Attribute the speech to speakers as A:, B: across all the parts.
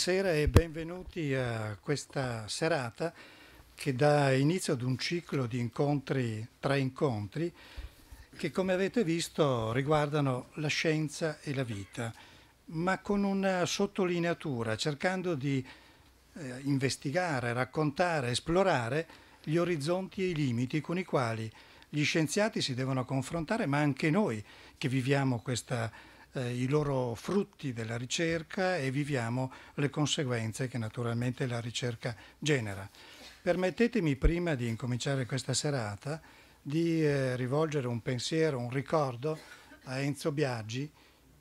A: buonasera e benvenuti a questa serata che dà inizio ad un ciclo di incontri tra incontri che come avete visto riguardano la scienza e la vita, ma con una sottolineatura, cercando di eh, investigare, raccontare, esplorare gli orizzonti e i limiti con i quali gli scienziati si devono confrontare, ma anche noi che viviamo questa eh, i loro frutti della ricerca e viviamo le conseguenze che naturalmente la ricerca genera. Permettetemi prima di incominciare questa serata di eh, rivolgere un pensiero, un ricordo a Enzo Biaggi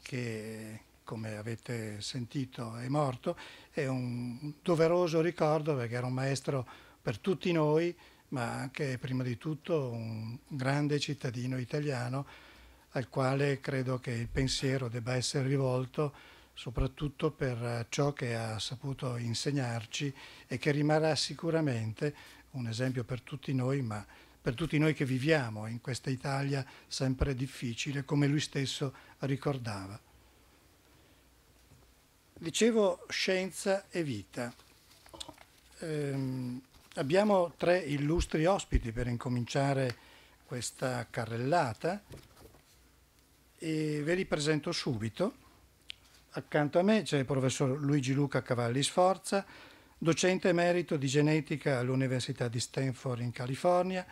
A: che come avete sentito è morto, è un doveroso ricordo perché era un maestro per tutti noi, ma anche prima di tutto un grande cittadino italiano al quale credo che il pensiero debba essere rivolto soprattutto per eh, ciò che ha saputo insegnarci e che rimarrà sicuramente un esempio per tutti noi, ma per tutti noi che viviamo in questa Italia sempre difficile, come lui stesso ricordava. Dicevo scienza e vita. Ehm, abbiamo tre illustri ospiti per incominciare questa carrellata e ve li presento subito. Accanto a me c'è il professor Luigi Luca Cavalli Sforza, docente emerito di genetica all'Università di Stanford in California,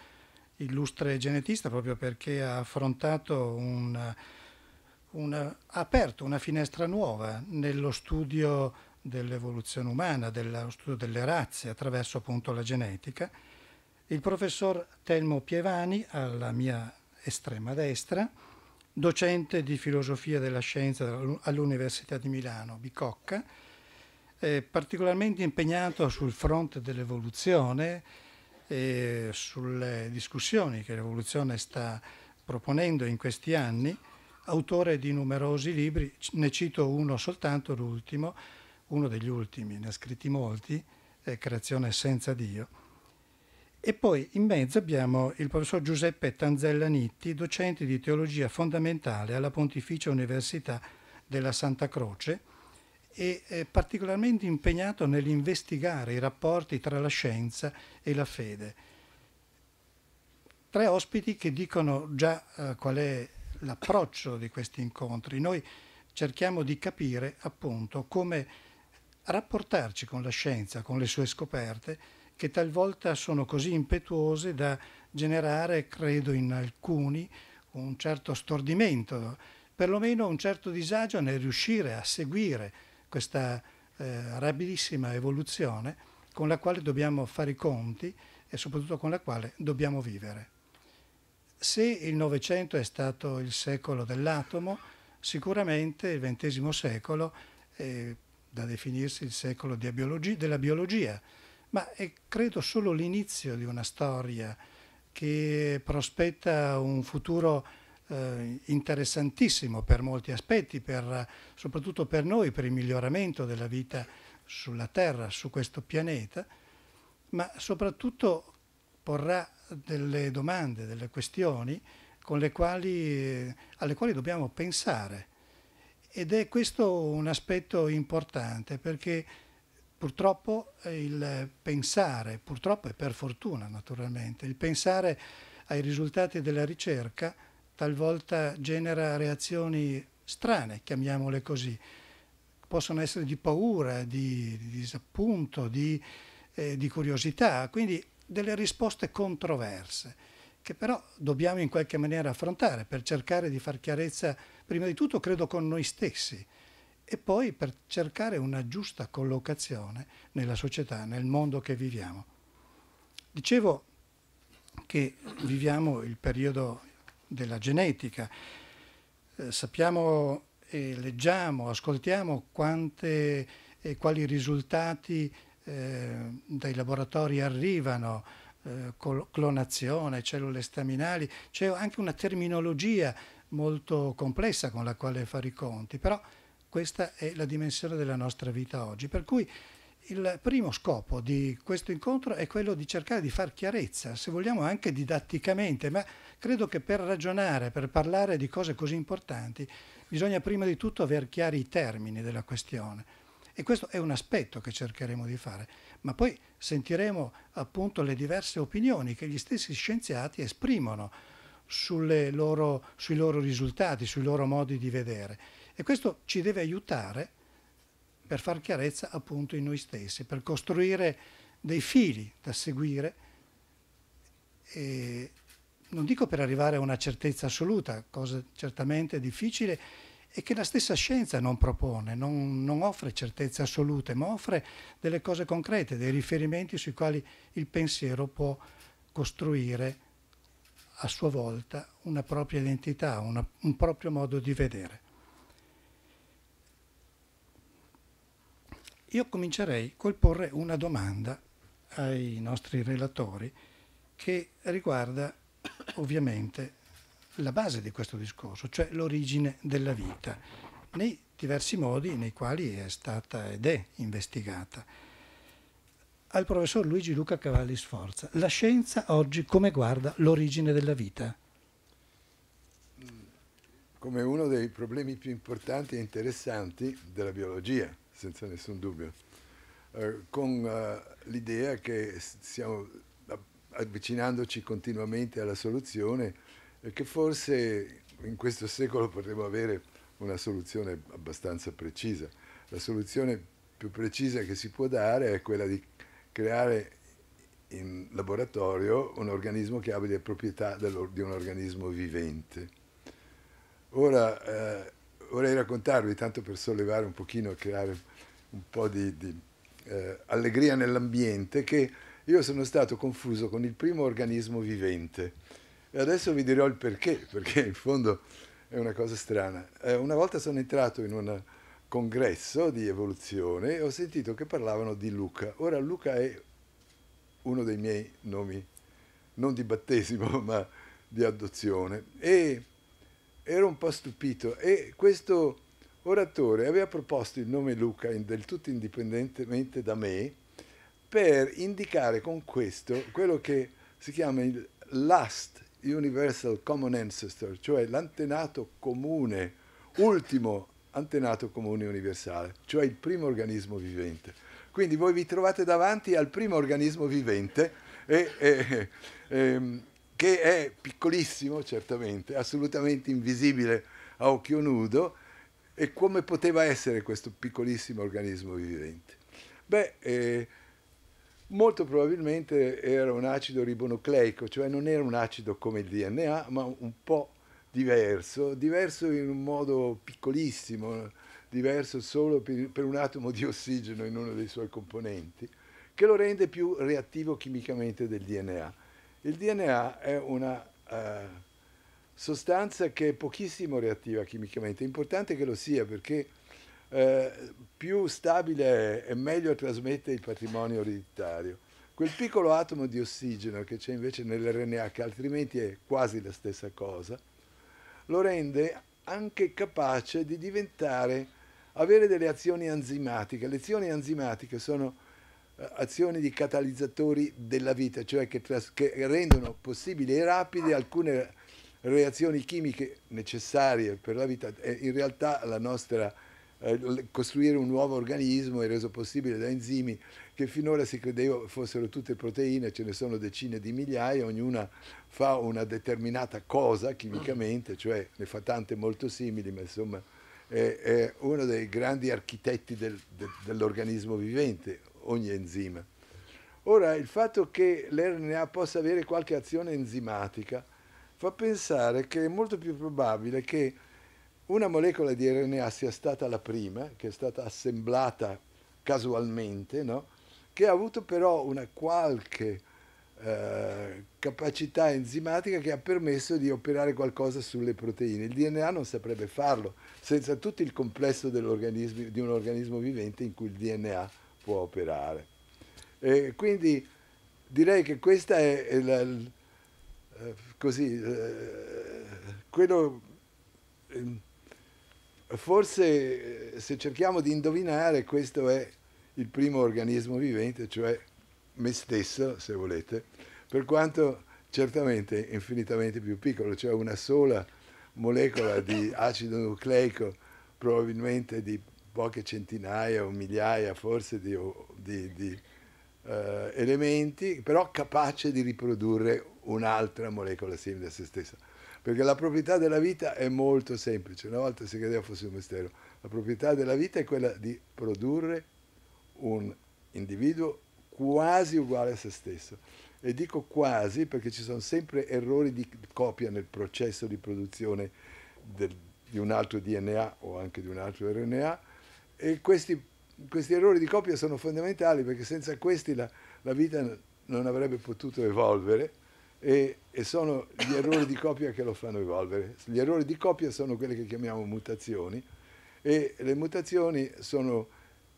A: illustre genetista proprio perché ha affrontato un, un, ha aperto una finestra nuova nello studio dell'evoluzione umana, dello studio delle razze attraverso appunto la genetica. Il professor Telmo Pievani alla mia estrema destra, docente di filosofia della scienza all'Università di Milano, Bicocca, eh, particolarmente impegnato sul fronte dell'evoluzione e sulle discussioni che l'evoluzione sta proponendo in questi anni, autore di numerosi libri, ne cito uno soltanto, l'ultimo, uno degli ultimi, ne ha scritti molti, eh, Creazione senza Dio e poi in mezzo abbiamo il professor Giuseppe Tanzellanitti, docente di teologia fondamentale alla Pontificia Università della Santa Croce e eh, particolarmente impegnato nell'investigare i rapporti tra la scienza e la fede. Tre ospiti che dicono già eh, qual è l'approccio di questi incontri. Noi cerchiamo di capire appunto come rapportarci con la scienza, con le sue scoperte, che talvolta sono così impetuose da generare, credo in alcuni, un certo stordimento, perlomeno un certo disagio nel riuscire a seguire questa eh, rapidissima evoluzione con la quale dobbiamo fare i conti e soprattutto con la quale dobbiamo vivere. Se il Novecento è stato il secolo dell'atomo, sicuramente il XX secolo è da definirsi il secolo biologia, della biologia, ma è eh, credo solo l'inizio di una storia che prospetta un futuro eh, interessantissimo per molti aspetti, per, soprattutto per noi, per il miglioramento della vita sulla Terra, su questo pianeta, ma soprattutto porrà delle domande, delle questioni quali, alle quali dobbiamo pensare. Ed è questo un aspetto importante perché Purtroppo eh, il pensare, purtroppo e per fortuna naturalmente, il pensare ai risultati della ricerca talvolta genera reazioni strane, chiamiamole così. Possono essere di paura, di, di disappunto, di, eh, di curiosità, quindi delle risposte controverse che però dobbiamo in qualche maniera affrontare per cercare di far chiarezza prima di tutto credo con noi stessi e poi per cercare una giusta collocazione nella società, nel mondo che viviamo. Dicevo che viviamo il periodo della genetica, eh, sappiamo e leggiamo, ascoltiamo quante e quali risultati eh, dai laboratori arrivano, eh, clonazione, cellule staminali, c'è anche una terminologia molto complessa con la quale fare i conti, però questa è la dimensione della nostra vita oggi. Per cui il primo scopo di questo incontro è quello di cercare di far chiarezza, se vogliamo anche didatticamente, ma credo che per ragionare, per parlare di cose così importanti, bisogna prima di tutto avere chiari i termini della questione. E questo è un aspetto che cercheremo di fare, ma poi sentiremo appunto le diverse opinioni che gli stessi scienziati esprimono loro, sui loro risultati, sui loro modi di vedere. E questo ci deve aiutare per far chiarezza appunto in noi stessi, per costruire dei fili da seguire, e non dico per arrivare a una certezza assoluta, cosa certamente difficile e che la stessa scienza non propone, non, non offre certezze assolute, ma offre delle cose concrete, dei riferimenti sui quali il pensiero può costruire a sua volta una propria identità, una, un proprio modo di vedere. io comincerei col porre una domanda ai nostri relatori che riguarda ovviamente la base di questo discorso, cioè l'origine della vita, nei diversi modi nei quali è stata ed è investigata. Al professor Luigi Luca Cavalli Sforza, la scienza oggi come guarda l'origine della vita?
B: Come uno dei problemi più importanti e interessanti della biologia senza nessun dubbio, eh, con eh, l'idea che stiamo avvicinandoci continuamente alla soluzione e che forse in questo secolo potremo avere una soluzione abbastanza precisa. La soluzione più precisa che si può dare è quella di creare in laboratorio un organismo che abbia le proprietà di un organismo vivente. Ora eh, vorrei raccontarvi, tanto per sollevare un pochino, creare un po' di, di eh, allegria nell'ambiente che io sono stato confuso con il primo organismo vivente. E adesso vi dirò il perché, perché in fondo è una cosa strana. Eh, una volta sono entrato in un congresso di evoluzione e ho sentito che parlavano di Luca. Ora Luca è uno dei miei nomi, non di battesimo, ma di adozione. E ero un po' stupito. E questo oratore aveva proposto il nome Luca del tutto indipendentemente da me per indicare con questo quello che si chiama il last universal common ancestor, cioè l'antenato comune, ultimo antenato comune universale, cioè il primo organismo vivente. Quindi voi vi trovate davanti al primo organismo vivente e, e, e, ehm, che è piccolissimo certamente, assolutamente invisibile a occhio nudo, e come poteva essere questo piccolissimo organismo vivente? Beh, eh, molto probabilmente era un acido ribonucleico, cioè non era un acido come il DNA, ma un po' diverso, diverso in un modo piccolissimo, diverso solo per, un atomo di ossigeno in uno dei suoi componenti, che lo rende più reattivo chimicamente del DNA. Il DNA è una... Eh, sostanza che è pochissimo reattiva chimicamente. È importante che lo sia perché eh, più stabile è e meglio trasmette il patrimonio ereditario. Quel piccolo atomo di ossigeno che c'è invece nell'RNA, che altrimenti è quasi la stessa cosa, lo rende anche capace di diventare, avere delle azioni enzimatiche. Le azioni enzimatiche sono eh, azioni di catalizzatori della vita, cioè che, che rendono possibili e rapide alcune reazioni chimiche necessarie per la vita, eh, in realtà la nostra eh, costruire un nuovo organismo è reso possibile da enzimi che finora si credeva fossero tutte proteine, ce ne sono decine di migliaia, ognuna fa una determinata cosa chimicamente, cioè ne fa tante molto simili, ma insomma è, è uno dei grandi architetti del, de, dell'organismo vivente, ogni enzima. Ora, il fatto che l'RNA possa avere qualche azione enzimatica, fa pensare che è molto più probabile che una molecola di RNA sia stata la prima, che è stata assemblata casualmente, no? che ha avuto però una qualche eh, capacità enzimatica che ha permesso di operare qualcosa sulle proteine. Il DNA non saprebbe farlo senza tutto il complesso di un organismo vivente in cui il DNA può operare. E quindi direi che questa è, la, eh, così, eh, quello ehm, forse eh, se cerchiamo di indovinare questo è il primo organismo vivente, cioè me stesso, se volete, per quanto certamente infinitamente più piccolo, cioè una sola molecola di acido nucleico, probabilmente di poche centinaia o migliaia forse di, di, di uh, elementi, però capace di riprodurre un'altra molecola simile a se stessa. Perché la proprietà della vita è molto semplice, una volta si credeva fosse un mistero. La proprietà della vita è quella di produrre un individuo quasi uguale a se stesso. E dico quasi perché ci sono sempre errori di copia nel processo di produzione del, di un altro DNA o anche di un altro RNA e questi, questi errori di copia sono fondamentali perché senza questi la, la vita non avrebbe potuto evolvere e, e sono gli errori di copia che lo fanno evolvere. Gli errori di copia sono quelli che chiamiamo mutazioni e le mutazioni sono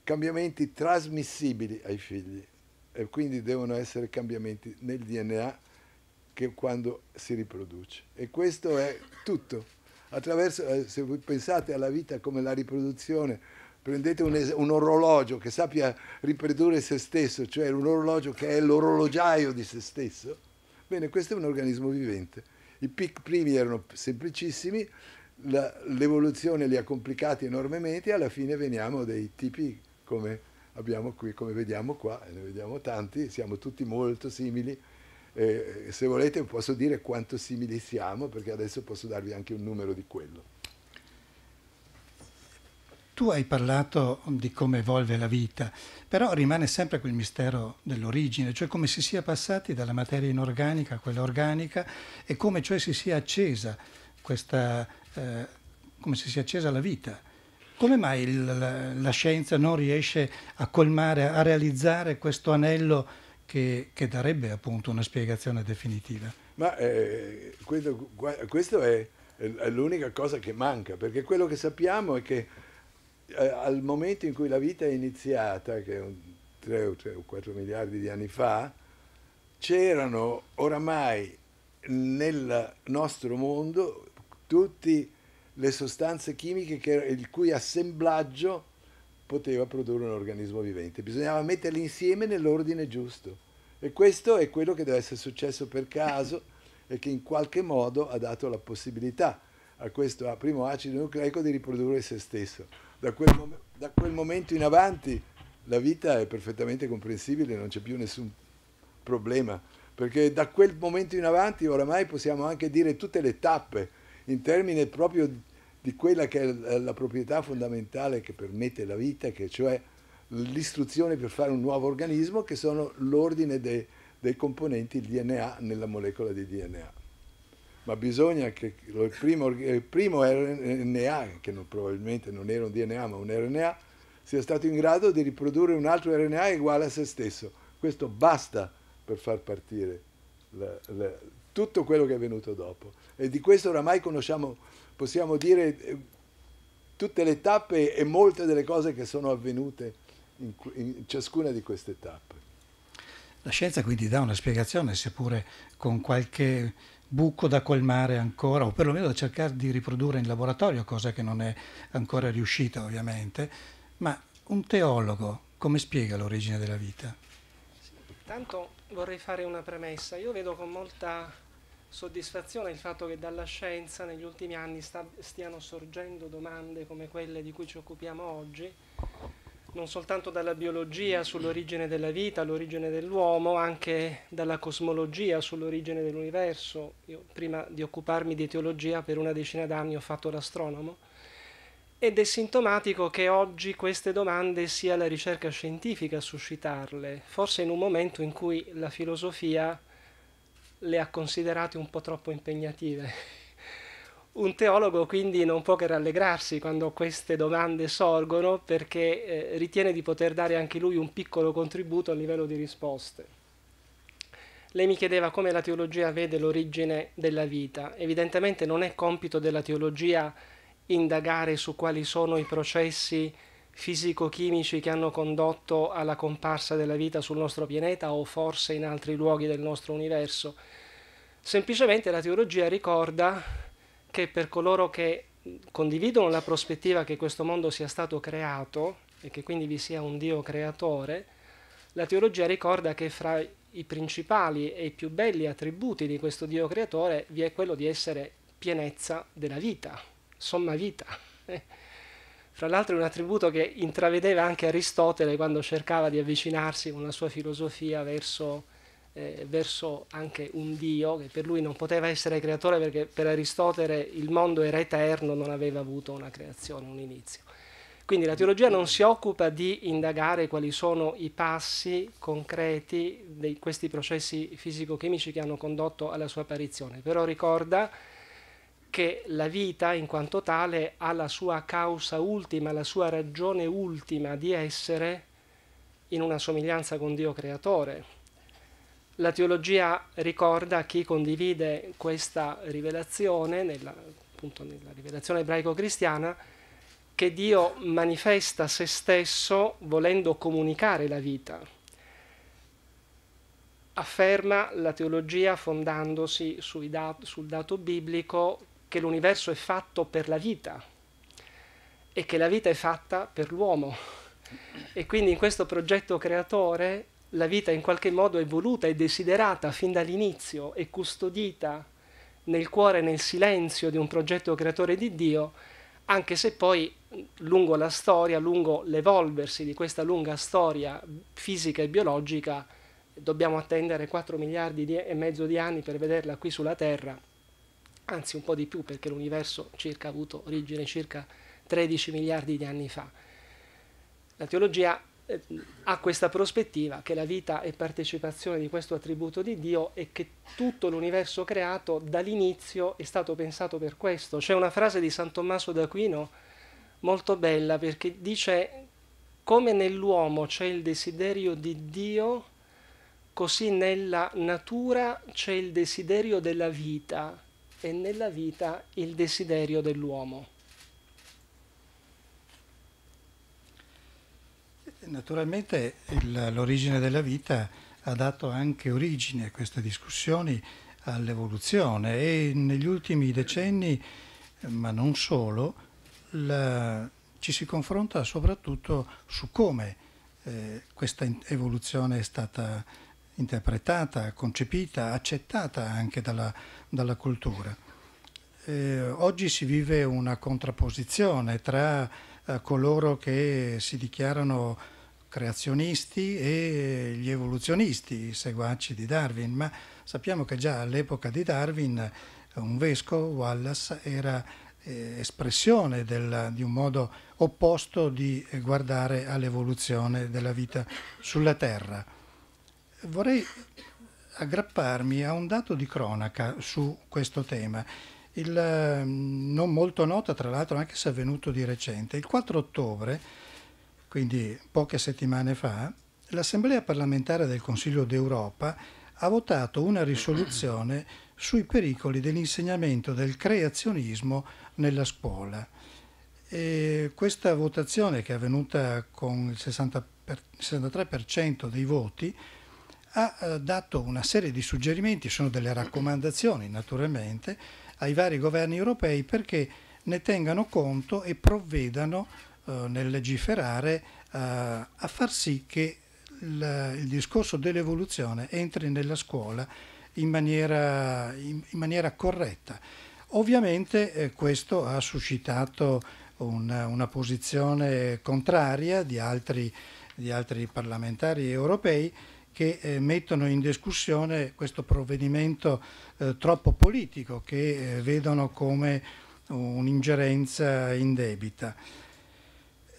B: cambiamenti trasmissibili ai figli e quindi devono essere cambiamenti nel DNA che quando si riproduce. E questo è tutto. Attraverso, eh, se voi pensate alla vita come la riproduzione, prendete un, un, orologio che sappia riprodurre se stesso, cioè un orologio che è l'orologiaio di se stesso, Bene, questo è un organismo vivente. I PIC primi erano semplicissimi, l'evoluzione li ha complicati enormemente e alla fine veniamo dei tipi come abbiamo qui, come vediamo qua, ne vediamo tanti, siamo tutti molto simili. Eh, se volete posso dire quanto simili siamo, perché adesso posso darvi anche un numero di quello.
A: Tu hai parlato di come evolve la vita, però rimane sempre quel mistero dell'origine, cioè come si sia passati dalla materia inorganica a quella organica e come cioè si sia accesa questa, eh, come si sia accesa la vita. Come mai il, la, la, scienza non riesce a colmare, a realizzare questo anello che, che darebbe appunto una spiegazione definitiva?
B: Ma eh, questo, questo è, è l'unica cosa che manca, perché quello che sappiamo è che eh, al momento in cui la vita è iniziata, che è un 3 o, 3 o 4 miliardi di anni fa, c'erano oramai nel nostro mondo tutte le sostanze chimiche che, il cui assemblaggio poteva produrre un organismo vivente. Bisognava metterli insieme nell'ordine giusto. E questo è quello che deve essere successo per caso e che in qualche modo ha dato la possibilità a questo primo acido nucleico di riprodurre se stesso. Da quel, mom- da quel momento in avanti la vita è perfettamente comprensibile, non c'è più nessun problema, perché da quel momento in avanti oramai possiamo anche dire tutte le tappe in termini proprio di quella che è la, la proprietà fondamentale che permette la vita, che cioè l'istruzione per fare un nuovo organismo, che sono l'ordine dei, dei componenti il DNA nella molecola di DNA ma bisogna che il primo, il primo RNA, che non, probabilmente non era un DNA ma un RNA, sia stato in grado di riprodurre un altro RNA uguale a se stesso. Questo basta per far partire la, la, tutto quello che è venuto dopo. E di questo oramai conosciamo, possiamo dire, tutte le tappe e molte delle cose che sono avvenute in, in ciascuna di queste tappe.
A: La scienza quindi dà una spiegazione, seppure con qualche buco da colmare ancora, o perlomeno da cercare di riprodurre in laboratorio, cosa che non è ancora riuscita ovviamente, ma un teologo come spiega l'origine della vita?
C: Sì, intanto vorrei fare una premessa, io vedo con molta soddisfazione il fatto che dalla scienza negli ultimi anni sta, stiano sorgendo domande come quelle di cui ci occupiamo oggi, non soltanto dalla biologia sull'origine della vita, l'origine dell'uomo, anche dalla cosmologia sull'origine dell'universo. Io prima di occuparmi di teologia per una decina d'anni ho fatto l'astronomo ed è sintomatico che oggi queste domande sia la ricerca scientifica a suscitarle, forse in un momento in cui la filosofia le ha considerate un po' troppo impegnative. Un teologo quindi non può che rallegrarsi quando queste domande sorgono perché eh, ritiene di poter dare anche lui un piccolo contributo a livello di risposte. Lei mi chiedeva come la teologia vede l'origine della vita. Evidentemente non è compito della teologia indagare su quali sono i processi fisico-chimici che hanno condotto alla comparsa della vita sul nostro pianeta o forse in altri luoghi del nostro universo. Semplicemente la teologia ricorda che per coloro che condividono la prospettiva che questo mondo sia stato creato e che quindi vi sia un Dio creatore, la teologia ricorda che fra i principali e i più belli attributi di questo Dio creatore vi è quello di essere pienezza della vita, somma vita. Fra l'altro è un attributo che intravedeva anche Aristotele quando cercava di avvicinarsi con la sua filosofia verso eh, verso anche un Dio che per lui non poteva essere creatore perché per Aristotele il mondo era eterno, non aveva avuto una creazione, un inizio. Quindi la teologia non si occupa di indagare quali sono i passi concreti di questi processi fisico-chimici che hanno condotto alla sua apparizione, però ricorda che la vita in quanto tale ha la sua causa ultima, la sua ragione ultima di essere in una somiglianza con Dio creatore, la teologia ricorda a chi condivide questa rivelazione, nella, appunto nella rivelazione ebraico-cristiana, che Dio manifesta se stesso volendo comunicare la vita. Afferma la teologia fondandosi dat sul dato biblico che l'universo è fatto per la vita e che la vita è fatta per l'uomo. E quindi in questo progetto creatore la vita in qualche modo è voluta e desiderata fin dall'inizio e custodita nel cuore, nel silenzio di un progetto creatore di Dio, anche se poi lungo la storia, lungo l'evolversi di questa lunga storia fisica e biologica, dobbiamo attendere 4 miliardi e mezzo di anni per vederla qui sulla Terra, anzi un po' di più perché l'universo ha avuto origine circa 13 miliardi di anni fa. La teologia ha questa prospettiva che la vita è partecipazione di questo attributo di Dio e che tutto l'universo creato dall'inizio è stato pensato per questo. C'è una frase di San Tommaso d'Aquino molto bella perché dice come nell'uomo c'è il desiderio di Dio, così nella natura c'è il desiderio della vita e nella vita il desiderio dell'uomo.
A: Naturalmente l'origine della vita ha dato anche origine a queste discussioni all'evoluzione e negli ultimi decenni, ma non solo, la, ci si confronta soprattutto su come eh, questa evoluzione è stata interpretata, concepita, accettata anche dalla, dalla cultura. Eh, oggi si vive una contrapposizione tra eh, coloro che si dichiarano creazionisti e gli evoluzionisti, i seguaci di Darwin, ma sappiamo che già all'epoca di Darwin eh, un vescovo, Wallace, era eh, espressione del, di un modo opposto di guardare all'evoluzione della vita sulla Terra. Vorrei aggrapparmi a un dato di cronaca su questo tema, il, mm, non molto noto tra l'altro anche se è avvenuto di recente. Il 4 ottobre quindi poche settimane fa, l'Assemblea parlamentare del Consiglio d'Europa ha votato una risoluzione sui pericoli dell'insegnamento del creazionismo nella scuola. E questa votazione, che è avvenuta con il 63% dei voti, ha eh, dato una serie di suggerimenti, sono delle raccomandazioni naturalmente, ai vari governi europei perché ne tengano conto e provvedano eh, nel legiferare eh, a far sì che il, il discorso dell'evoluzione entri nella scuola in maniera, in, in maniera corretta. Ovviamente eh, questo ha suscitato una, una posizione contraria di altri, di altri, parlamentari europei che eh, mettono in discussione questo provvedimento eh, troppo politico che eh, vedono come un'ingerenza indebita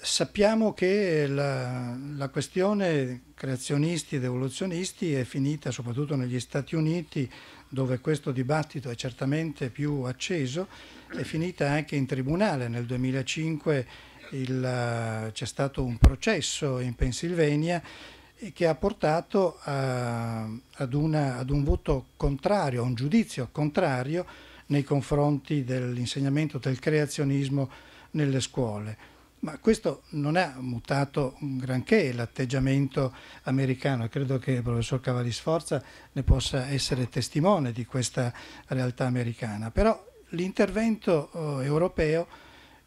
A: sappiamo che la, la questione creazionisti ed evoluzionisti è finita soprattutto negli Stati Uniti dove questo dibattito è certamente più acceso, è finita anche in tribunale. Nel 2005 c'è stato un processo in Pennsylvania che ha portato a, ad, una, ad, un voto contrario, a un giudizio contrario nei confronti dell'insegnamento del creazionismo nelle scuole. Ma questo non ha mutato granché l'atteggiamento americano credo che il professor Cavalli Sforza ne possa essere testimone di questa realtà americana. Però l'intervento eh, europeo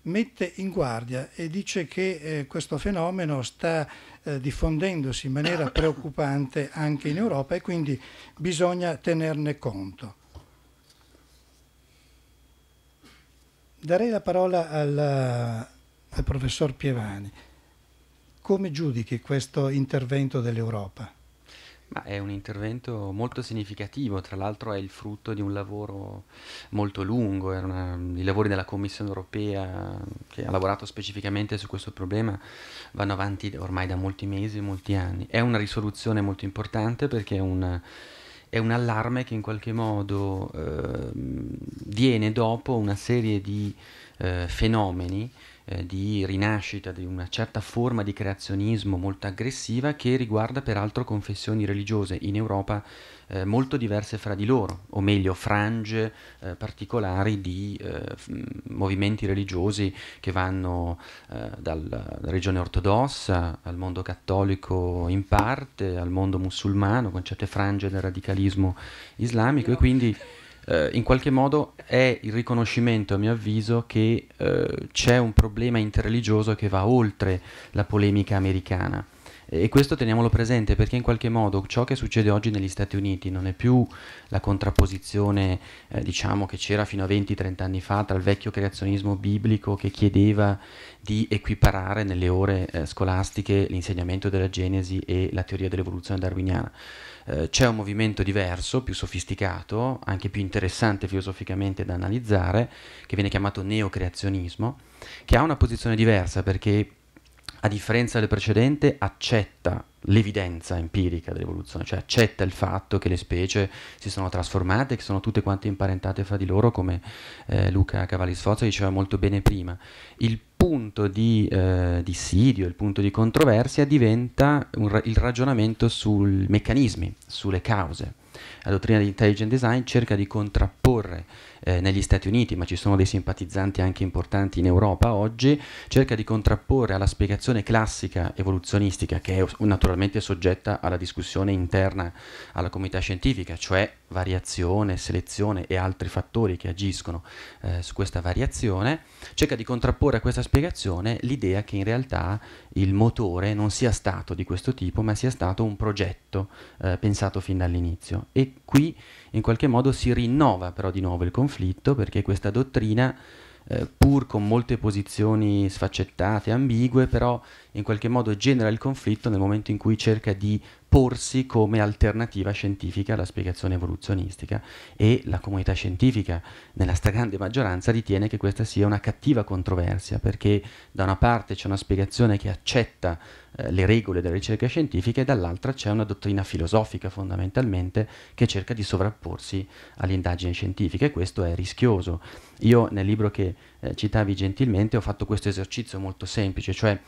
A: mette in guardia e dice che eh, questo fenomeno sta eh, diffondendosi in maniera preoccupante anche in Europa e quindi bisogna tenerne conto. Darei la parola al al professor Pievani, come giudichi questo intervento dell'Europa?
D: Ma è un intervento molto significativo, tra l'altro è il frutto di un lavoro molto lungo, una, i lavori della Commissione europea che ha lavorato specificamente su questo problema vanno avanti ormai da molti mesi e molti anni. È una risoluzione molto importante perché è, una, è un allarme che in qualche modo eh, viene dopo una serie di eh, fenomeni eh, di rinascita di una certa forma di creazionismo molto aggressiva che riguarda peraltro confessioni religiose in Europa eh, molto diverse fra di loro, o meglio frange eh, particolari di eh, mm, movimenti religiosi che vanno eh, dalla regione ortodossa al mondo cattolico in parte, al mondo musulmano, con certe frange del radicalismo islamico e quindi eh, in qualche modo è il riconoscimento, a mio avviso, che eh, c'è un problema interreligioso che va oltre la polemica americana. E questo teniamolo presente perché in qualche modo ciò che succede oggi negli Stati Uniti non è più la contrapposizione eh, diciamo, che c'era fino a 20-30 anni fa tra il vecchio creazionismo biblico che chiedeva di equiparare nelle ore eh, scolastiche l'insegnamento della Genesi e la teoria dell'evoluzione darwiniana eh, c'è un movimento diverso, più sofisticato, anche più interessante filosoficamente da analizzare, che viene chiamato neocreazionismo, che ha una posizione diversa perché a differenza del precedente, accetta l'evidenza empirica dell'evoluzione, cioè accetta il fatto che le specie si sono trasformate, che sono tutte quante imparentate fra di loro, come eh, Luca Cavalli Sforza diceva molto bene prima. Il punto di eh, dissidio, il punto di controversia diventa ra il ragionamento sui meccanismi, sulle cause la dottrina di intelligent design cerca di contrapporre eh, negli Stati Uniti, ma ci sono dei simpatizzanti anche importanti in Europa oggi, cerca di contrapporre alla spiegazione classica evoluzionistica, che è naturalmente soggetta alla discussione interna alla comunità scientifica, cioè variazione, selezione e altri fattori che agiscono eh, su questa variazione, cerca di contrapporre a questa spiegazione l'idea che in realtà il motore non sia stato di questo tipo, ma sia stato un progetto eh, pensato fin dall'inizio e qui in qualche modo si rinnova però di nuovo il conflitto perché questa dottrina, eh, pur con molte posizioni sfaccettate, ambigue, però in qualche modo genera il conflitto nel momento in cui cerca di porsi come alternativa scientifica alla spiegazione evoluzionistica e la comunità scientifica nella stragrande maggioranza ritiene che questa sia una cattiva controversia perché da una parte c'è una spiegazione che accetta eh, le regole della ricerca scientifica e dall'altra c'è una dottrina filosofica fondamentalmente che cerca di sovrapporsi all'indagine scientifica e questo è rischioso. Io nel libro che eh, citavi gentilmente ho fatto questo esercizio molto semplice, cioè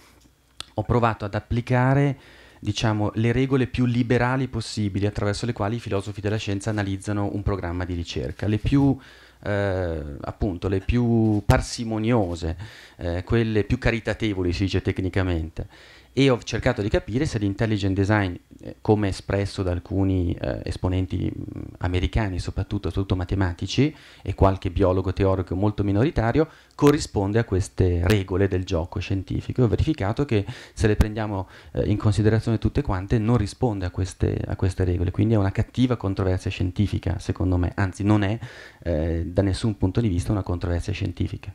D: ho provato ad applicare diciamo, le regole più liberali possibili attraverso le quali i filosofi della scienza analizzano un programma di ricerca, le più, eh, appunto, le più parsimoniose, eh, quelle più caritatevoli, si dice tecnicamente e ho cercato di capire se l'intelligent design, eh, come espresso da alcuni eh, esponenti mm, americani, soprattutto, soprattutto matematici e qualche biologo teorico molto minoritario, corrisponde a queste regole del gioco scientifico. Ho verificato che se le prendiamo eh, in considerazione tutte quante non risponde a queste, a queste, regole, quindi è una cattiva controversia scientifica, secondo me, anzi non è eh, da nessun punto di vista una controversia scientifica.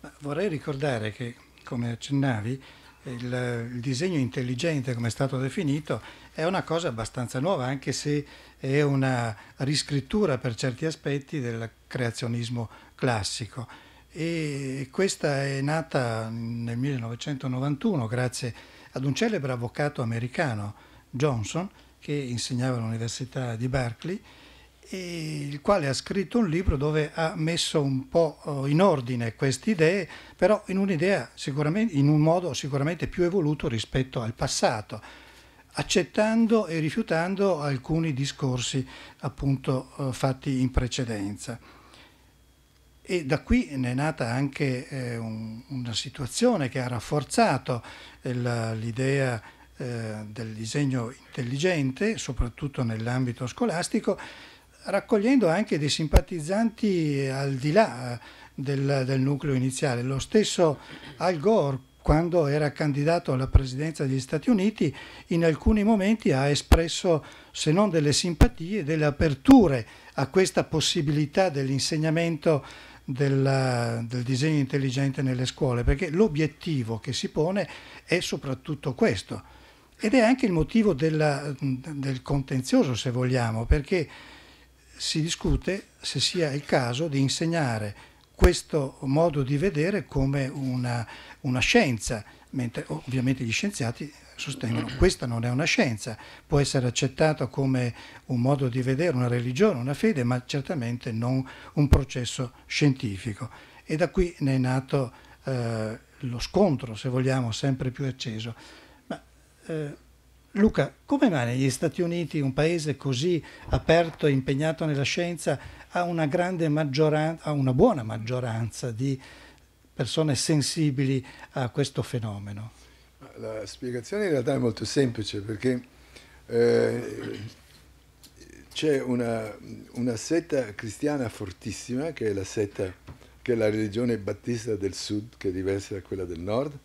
A: Ma vorrei ricordare che, come accennavi, il, il, disegno intelligente, come è stato definito, è una cosa abbastanza nuova, anche se è una riscrittura per certi aspetti del creazionismo classico. E questa è nata nel 1991 grazie ad un celebre avvocato americano, Johnson, che insegnava all'Università di Berkeley il quale ha scritto un libro dove ha messo un po' eh, in ordine queste idee, però in un'idea sicuramente, in un modo sicuramente più evoluto rispetto al passato, accettando e rifiutando alcuni discorsi appunto eh, fatti in precedenza. E da qui ne è nata anche eh, una situazione che ha rafforzato l'idea del disegno intelligente, soprattutto nell'ambito scolastico, raccogliendo anche dei simpatizzanti al di là eh, del, del nucleo iniziale. Lo stesso Al Gore, quando era candidato alla presidenza degli Stati Uniti, in alcuni momenti ha espresso, se non delle simpatie, delle aperture a questa possibilità dell'insegnamento del, del, disegno intelligente nelle scuole, perché l'obiettivo che si pone è soprattutto questo. Ed è anche il motivo della, del contenzioso, se vogliamo, perché si discute se sia il caso di insegnare questo modo di vedere come una, una scienza, mentre ovviamente gli scienziati sostengono che questa non è una scienza, può essere accettata come un modo di vedere, una religione, una fede, ma certamente non un processo scientifico. E da qui ne è nato eh, lo scontro, se vogliamo, sempre più acceso. Ma, eh, Luca, come mai negli Stati Uniti, un paese così aperto e impegnato nella scienza, ha una, ha una buona maggioranza di persone sensibili a questo fenomeno?
B: La spiegazione in realtà è molto semplice perché eh, c'è una, una, setta cristiana fortissima che è la setta che è la religione battista del sud che è diversa da quella del nord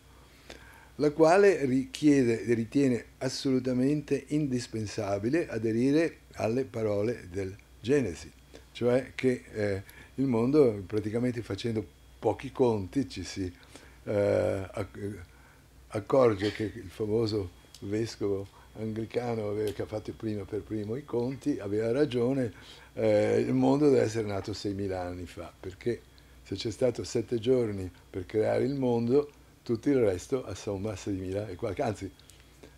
B: la quale richiede e ritiene assolutamente indispensabile aderire alle parole del Genesi, cioè che eh, il mondo praticamente facendo pochi conti ci si eh, accorge che il famoso vescovo anglicano che ha fatto prima per primo i conti aveva ragione, eh, il mondo deve essere nato 6.000 anni fa, perché se c'è stato sette giorni per creare il mondo, tutto il resto a San Massa di Milano e qualche, anzi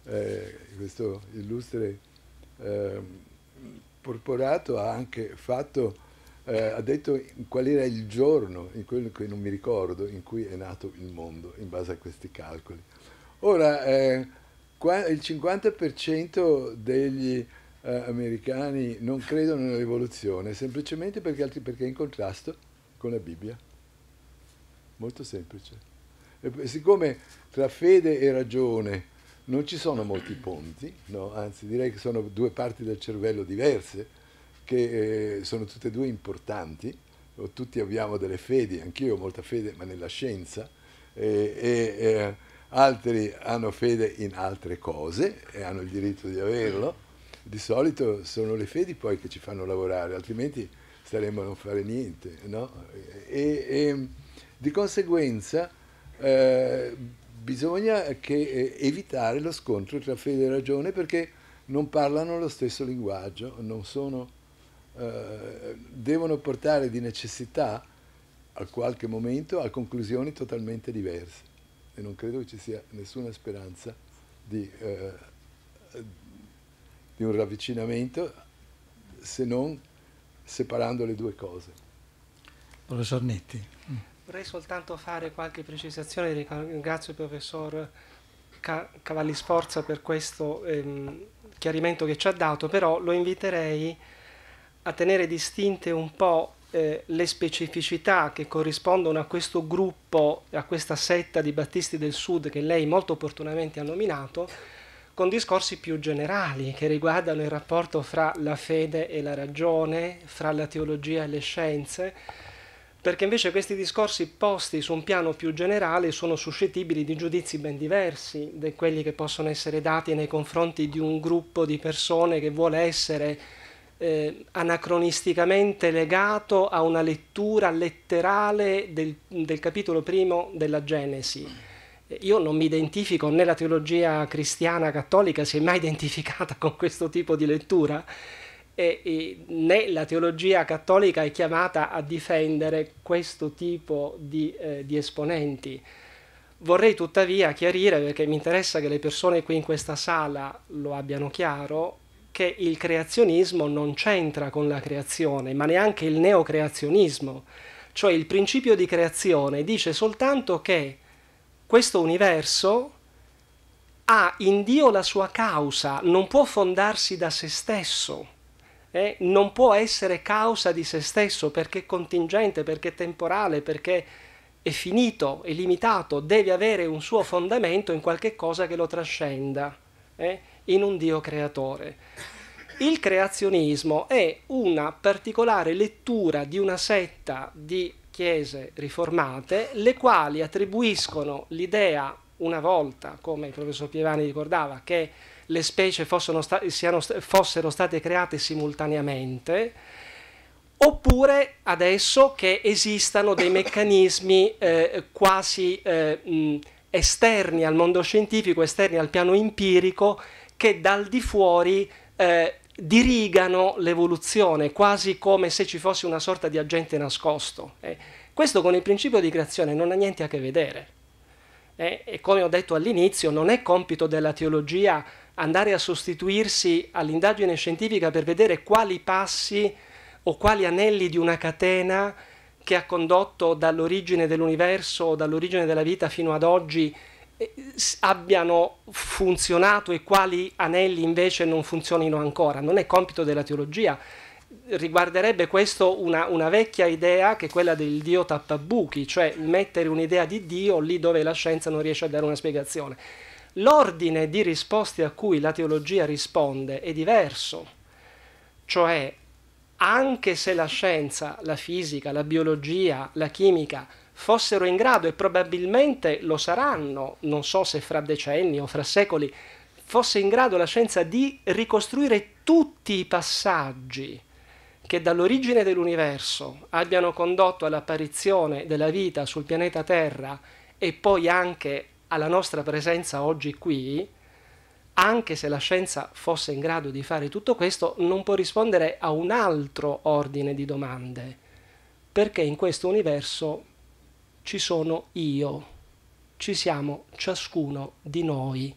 B: eh, questo illustre eh, porporato ha anche fatto, eh, ha detto qual era il giorno, in quello che non mi ricordo, in cui è nato il mondo, in base a questi calcoli. Ora, eh, qua, il 50% degli eh, americani non credono nell'evoluzione, semplicemente perché, altri, perché è in contrasto con la Bibbia. Molto semplice siccome tra fede e ragione non ci sono molti ponti, no? anzi direi che sono due parti del cervello diverse, che eh, sono tutte e due importanti, tutti abbiamo delle fedi, anch'io ho molta fede, ma nella scienza, e, e, e, altri hanno fede in altre cose e hanno il diritto di averlo. Di solito sono le fedi poi che ci fanno lavorare, altrimenti staremmo a non fare niente. No? e di conseguenza eh, bisogna che, eh, evitare lo scontro tra fede e ragione perché non parlano lo stesso linguaggio, sono, eh, devono portare di necessità a qualche momento a conclusioni totalmente diverse e non credo che ci sia nessuna speranza di, eh, di un ravvicinamento se non separando le due cose.
A: Professor Netti.
C: Vorrei soltanto fare qualche precisazione, ringrazio il professor Cavalli Sforza per questo ehm, chiarimento che ci ha dato, però lo inviterei a tenere distinte un po' eh, le specificità che corrispondono a questo gruppo, a questa setta di Battisti del Sud che lei molto opportunamente ha nominato, con discorsi più generali che riguardano il rapporto fra la fede e la ragione, fra la teologia e le scienze perché invece questi discorsi posti su un piano più generale sono suscettibili di giudizi ben diversi da quelli che possono essere dati nei confronti di un gruppo di persone che vuole essere eh, anacronisticamente legato a una lettura letterale del, del capitolo primo della Genesi. Io non mi identifico né la teologia cristiana cattolica si è mai identificata con questo tipo di lettura e, e, né la teologia cattolica è chiamata a difendere questo tipo di, eh, di esponenti. Vorrei tuttavia chiarire, perché mi interessa che le persone qui in questa sala lo abbiano chiaro, che il creazionismo non c'entra con la creazione, ma neanche il neocreazionismo. Cioè il principio di creazione dice soltanto che questo universo ha in Dio la sua causa, non può fondarsi da se stesso eh, non può essere causa di se stesso perché è contingente, perché è temporale, perché è finito, è limitato, deve avere un suo fondamento in qualche cosa che lo trascenda, eh, in un Dio creatore. Il creazionismo è una particolare lettura di una setta di chiese riformate, le quali attribuiscono l'idea, una volta, come il professor Pievani ricordava, che le specie sta siano, fossero state create simultaneamente, oppure adesso che esistano dei meccanismi eh, quasi eh, mh, esterni al mondo scientifico, esterni al piano empirico, che dal di fuori eh, dirigano l'evoluzione, quasi come se ci fosse una sorta di agente nascosto. Eh. questo con il principio di creazione non ha niente a che vedere eh, e come ho detto all'inizio, non è compito della teologia andare a sostituirsi all'indagine scientifica per vedere quali passi o quali anelli di una catena che ha condotto dall'origine dell'universo, dall'origine della vita fino ad oggi, eh, abbiano funzionato e quali anelli invece non funzionino ancora. Non è compito della teologia riguarderebbe questo una, una, vecchia idea che è quella del Dio tappabuchi, cioè mettere un'idea di Dio lì dove la scienza non riesce a dare una spiegazione. L'ordine di risposte a cui la teologia risponde è diverso, cioè anche se la scienza, la fisica, la biologia, la chimica fossero in grado e probabilmente lo saranno, non so se fra decenni o fra secoli, fosse in grado la scienza di ricostruire tutti i passaggi che dall'origine dell'universo abbiano condotto all'apparizione della vita sul pianeta Terra e poi anche alla nostra presenza oggi qui, anche se la scienza fosse in grado di fare tutto questo, non può rispondere a un altro ordine di domande, perché in questo universo ci sono io, ci siamo ciascuno di noi,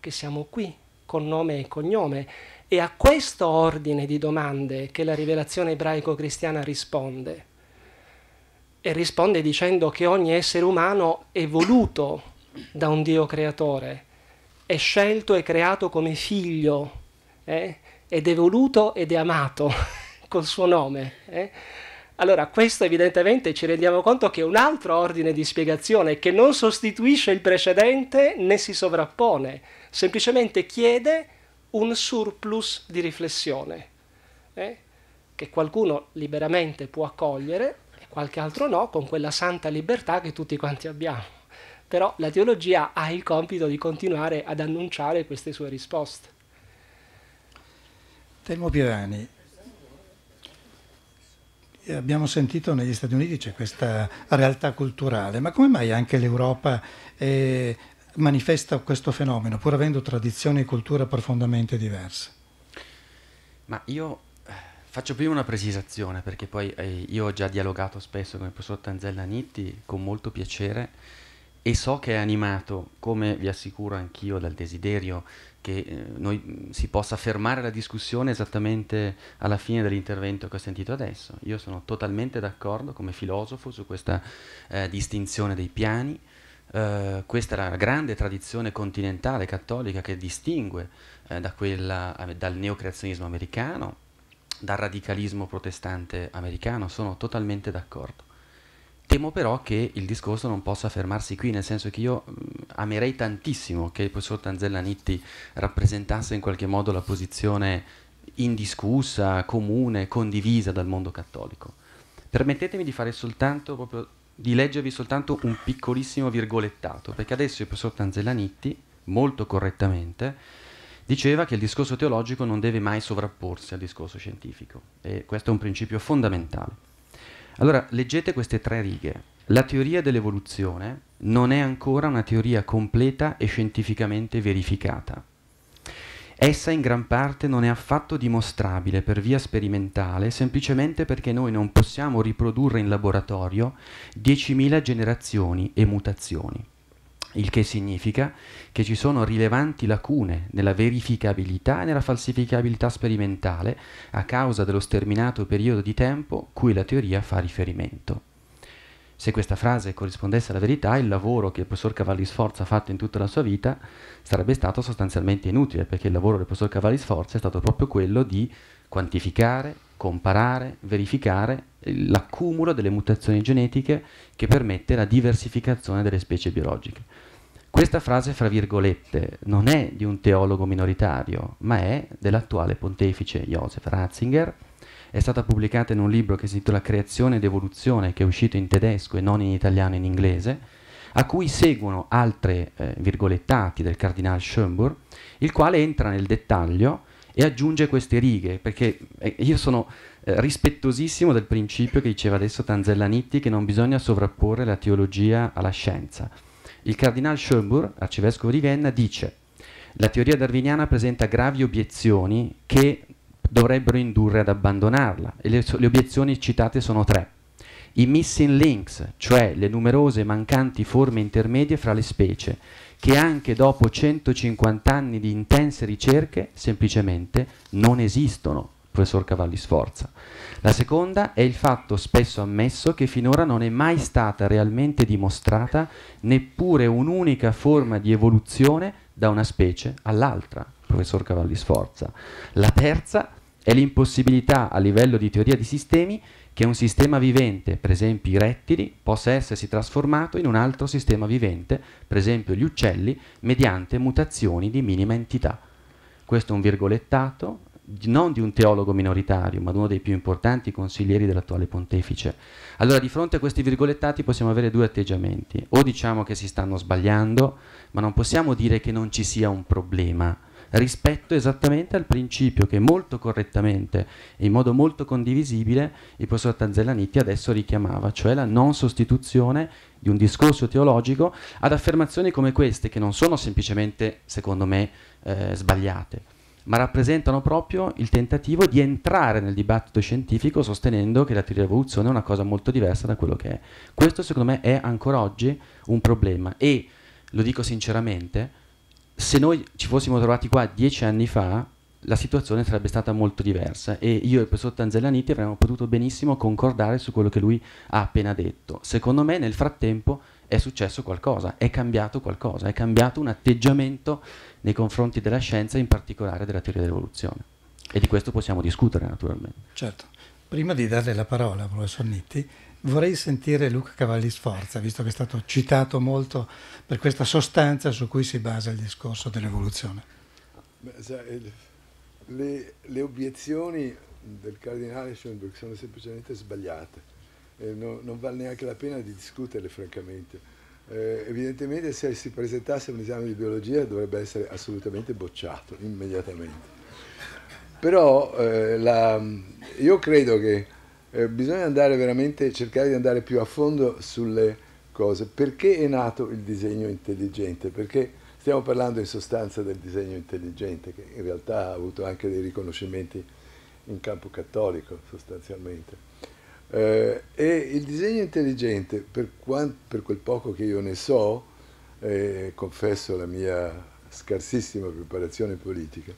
C: che siamo qui, con nome e cognome, è a questo ordine di domande che la rivelazione ebraico-cristiana risponde. E risponde dicendo che ogni essere umano è voluto da un Dio creatore, è scelto e creato come figlio, eh? ed è voluto ed è amato col suo nome. Eh? Allora, questo evidentemente ci rendiamo conto che è un altro ordine di spiegazione che non sostituisce il precedente né si sovrappone, semplicemente chiede un surplus di riflessione eh, che qualcuno liberamente può accogliere e qualche altro no, con quella santa libertà che tutti quanti abbiamo. Però la teologia ha il compito di continuare ad annunciare queste sue risposte.
A: Telmo Pirani, eh, abbiamo sentito negli Stati Uniti c'è questa realtà culturale, ma come mai anche l'Europa è manifesta questo fenomeno, pur avendo tradizioni e cultura profondamente diverse?
D: Ma io eh, faccio prima una precisazione, perché poi eh, io ho già dialogato spesso con il professor Tanzella Nitti con molto piacere e so che è animato, come vi assicuro anch'io, dal desiderio che eh, noi mm, si possa fermare la discussione esattamente alla fine dell'intervento che ho sentito adesso. Io sono totalmente d'accordo come filosofo su questa eh, distinzione dei piani eh, questa è la grande tradizione continentale cattolica che distingue eh, da quella, eh, dal neocreazionismo americano, dal radicalismo protestante americano, sono totalmente d'accordo. Temo però che il discorso non possa fermarsi qui, nel senso che io mh, mm, amerei tantissimo che il professor Tanzella Nitti rappresentasse in qualche modo la posizione indiscussa, comune, condivisa dal mondo cattolico. Permettetemi di fare soltanto proprio di leggervi soltanto un piccolissimo virgolettato, perché adesso il professor Tanzellanitti, molto correttamente, diceva che il discorso teologico non deve mai sovrapporsi al discorso scientifico e questo è un principio fondamentale. Allora, leggete queste tre righe. La teoria dell'evoluzione non è ancora una teoria completa e scientificamente verificata. Essa in gran parte non è affatto dimostrabile per via sperimentale semplicemente perché noi non possiamo riprodurre in laboratorio 10.000 generazioni e mutazioni, il che significa che ci sono rilevanti lacune nella verificabilità e nella falsificabilità sperimentale a causa dello sterminato periodo di tempo cui la teoria fa riferimento se questa frase corrispondesse alla verità, il lavoro che il professor Cavalli Sforza ha fatto in tutta la sua vita sarebbe stato sostanzialmente inutile, perché il lavoro del professor Cavalli Sforza è stato proprio quello di quantificare, comparare, verificare l'accumulo delle mutazioni genetiche che permette la diversificazione delle specie biologiche. Questa frase, fra virgolette, non è di un teologo minoritario, ma è dell'attuale pontefice Joseph Ratzinger, è stata pubblicata in un libro che si intitola Creazione ed evoluzione, che è uscito in tedesco e non in italiano e in inglese, a cui seguono altre eh, virgolettati del cardinale Schönburg, il quale entra nel dettaglio e aggiunge queste righe, perché eh, io sono eh, rispettosissimo del principio che diceva adesso Tanzellanitti che non bisogna sovrapporre la teologia alla scienza. Il cardinale Schönburg, arcivescovo di Vienna, dice la teoria darwiniana presenta gravi obiezioni che dovrebbero indurre ad abbandonarla e le, le obiezioni citate sono tre. I missing links, cioè le numerose mancanti forme intermedie fra le specie, che anche dopo 150 anni di intense ricerche semplicemente non esistono, professor Cavalli Sforza. La seconda è il fatto spesso ammesso che finora non è mai stata realmente dimostrata neppure un'unica forma di evoluzione da una specie all'altra, professor Cavalli Sforza. La terza è è l'impossibilità a livello di teoria di sistemi che un sistema vivente, per esempio i rettili, possa essersi trasformato in un altro sistema vivente, per esempio gli uccelli, mediante mutazioni di minima entità. Questo è un virgolettato non di un teologo minoritario, ma di uno dei più importanti consiglieri dell'attuale pontefice. Allora, di fronte a questi virgolettati possiamo avere due atteggiamenti. O diciamo che si stanno sbagliando, ma non possiamo dire che non ci sia un problema rispetto esattamente al principio che molto correttamente e in modo molto condivisibile il professor Tanzellanetti adesso richiamava, cioè la non sostituzione di un discorso teologico ad affermazioni come queste che non sono semplicemente, secondo me, eh, sbagliate ma rappresentano proprio il tentativo di entrare nel dibattito scientifico sostenendo che la teoria dell'evoluzione è una cosa molto diversa da quello che è. Questo secondo me è ancora oggi un problema e, lo dico sinceramente, se noi ci fossimo trovati qua dieci anni fa, la situazione sarebbe stata molto diversa e io e il professor Tanzellaniti avremmo potuto benissimo concordare su quello che lui ha appena detto. Secondo me nel frattempo è successo qualcosa, è cambiato qualcosa, è cambiato un atteggiamento nei confronti della scienza, in particolare della teoria dell'evoluzione. E di questo possiamo discutere naturalmente.
A: Certo. Prima di darle la parola, professor Nitti, Vorrei sentire Luca Cavalli Sforza, visto che è stato citato molto per questa sostanza su cui si basa il discorso dell'evoluzione.
B: Eh, le, le, obiezioni del cardinale Schoenberg sono semplicemente sbagliate, eh, no, non vale neanche la pena di discuterle francamente. Eh, evidentemente se si presentasse un esame di biologia dovrebbe essere assolutamente bocciato immediatamente. Però eh, la, io credo che eh, bisogna andare veramente, cercare di andare più a fondo sulle cose. Perché è nato il disegno intelligente? Perché stiamo parlando in sostanza del disegno intelligente, che in realtà ha avuto anche dei riconoscimenti in campo cattolico sostanzialmente. Eh, e il disegno intelligente, per, quant, per, quel poco che io ne so, eh, confesso la mia scarsissima preparazione politica,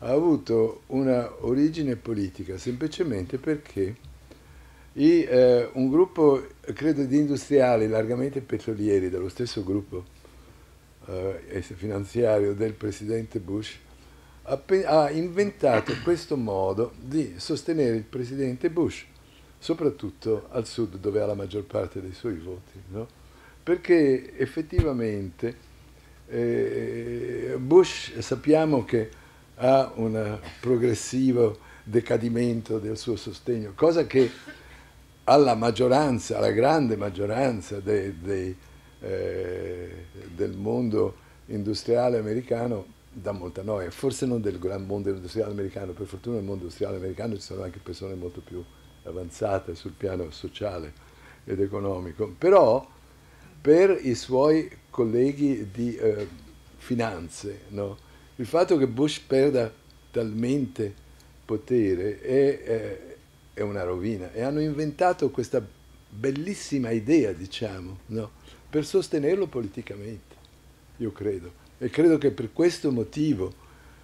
B: ha avuto una origine politica semplicemente perché e eh, un gruppo, credo, di industriali largamente petrolieri, dello stesso gruppo eh, finanziario del presidente Bush, ha, ha inventato questo modo di sostenere il presidente Bush, soprattutto al sud dove ha la maggior parte dei suoi voti, no? perché effettivamente eh, Bush sappiamo che ha un progressivo decadimento del suo sostegno, cosa che alla maggioranza, alla grande maggioranza dei, dei, eh, del mondo industriale americano dà molta noia, forse non del gran mondo industriale americano, per fortuna nel mondo industriale americano ci sono anche persone molto più avanzate sul piano sociale ed economico, però per i suoi colleghi di eh, finanze, no? il fatto che Bush perda talmente potere è, eh, è una rovina. E hanno inventato questa bellissima idea, diciamo, no? per sostenerlo politicamente, io credo. E credo che per questo motivo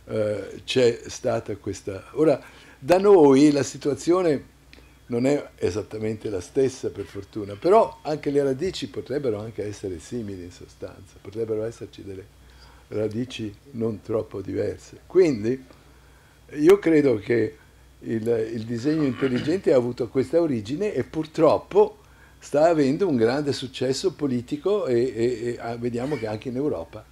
B: eh, c'è stata questa... Ora, da noi la situazione non è esattamente la stessa, per fortuna, però anche le radici potrebbero anche essere simili in sostanza, potrebbero esserci delle radici non troppo diverse. Quindi io credo che il, il disegno intelligente ha avuto questa origine e purtroppo sta avendo un grande successo politico e, e, e ah, vediamo che anche in Europa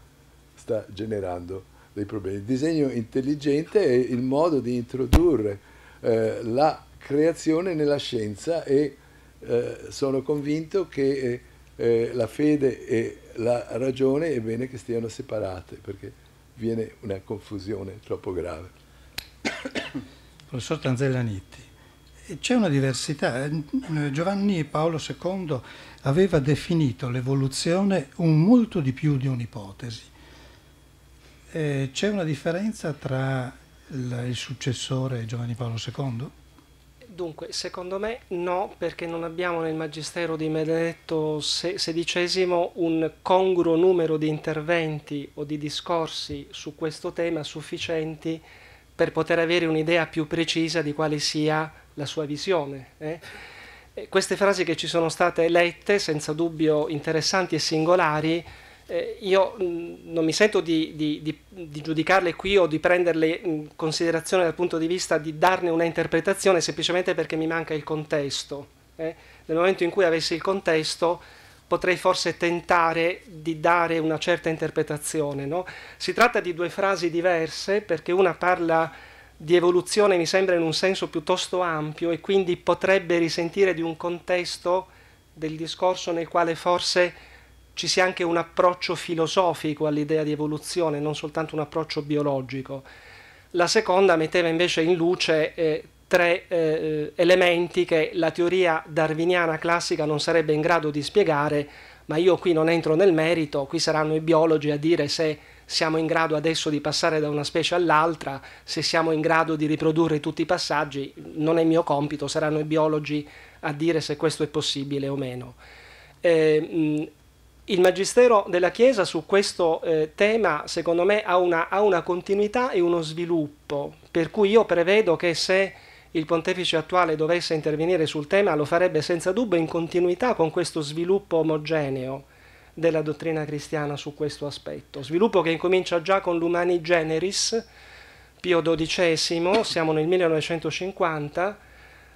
B: sta generando dei problemi. Il disegno intelligente è il modo di introdurre eh, la creazione nella scienza e eh, sono convinto che eh, eh la fede e la ragione è bene che stiano separate perché viene una confusione troppo grave
A: professor Tanzellanitti, c'è una diversità. Eh, Giovanni Paolo II aveva definito l'evoluzione un molto di più di un'ipotesi. Eh, c'è una differenza tra il successore Giovanni Paolo II?
C: Dunque, secondo me no, perché non abbiamo nel Magistero di Benedetto XVI un congruo numero di interventi o di discorsi su questo tema sufficienti per poter avere un'idea più precisa di quale sia la sua visione. Eh? queste frasi che ci sono state lette, senza dubbio interessanti e singolari, eh, io mh, mm, non mi sento di, di, di, di, giudicarle qui o di prenderle in considerazione dal punto di vista di darne una interpretazione semplicemente perché mi manca il contesto. Eh? Nel momento in cui avessi il contesto potrei forse tentare di dare una certa interpretazione. No? Si tratta di due frasi diverse perché una parla di evoluzione, mi sembra, in un senso piuttosto ampio e quindi potrebbe risentire di un contesto del discorso nel quale forse ci sia anche un approccio filosofico all'idea di evoluzione, non soltanto un approccio biologico. La seconda metteva invece in luce eh, tre eh, elementi che la teoria darwiniana classica non sarebbe in grado di spiegare, ma io qui non entro nel merito, qui saranno i biologi a dire se siamo in grado adesso di passare da una specie all'altra, se siamo in grado di riprodurre tutti i passaggi, non è mio compito, saranno i biologi a dire se questo è possibile o meno. Eh, il Magistero della Chiesa su questo eh, tema, secondo me, ha una, ha una continuità e uno sviluppo, per cui io prevedo che se il pontefice attuale dovesse intervenire sul tema lo farebbe senza dubbio in continuità con questo sviluppo omogeneo della dottrina cristiana su questo aspetto, sviluppo che incomincia già con l'Umani Generis, Pio XII, siamo nel 1950,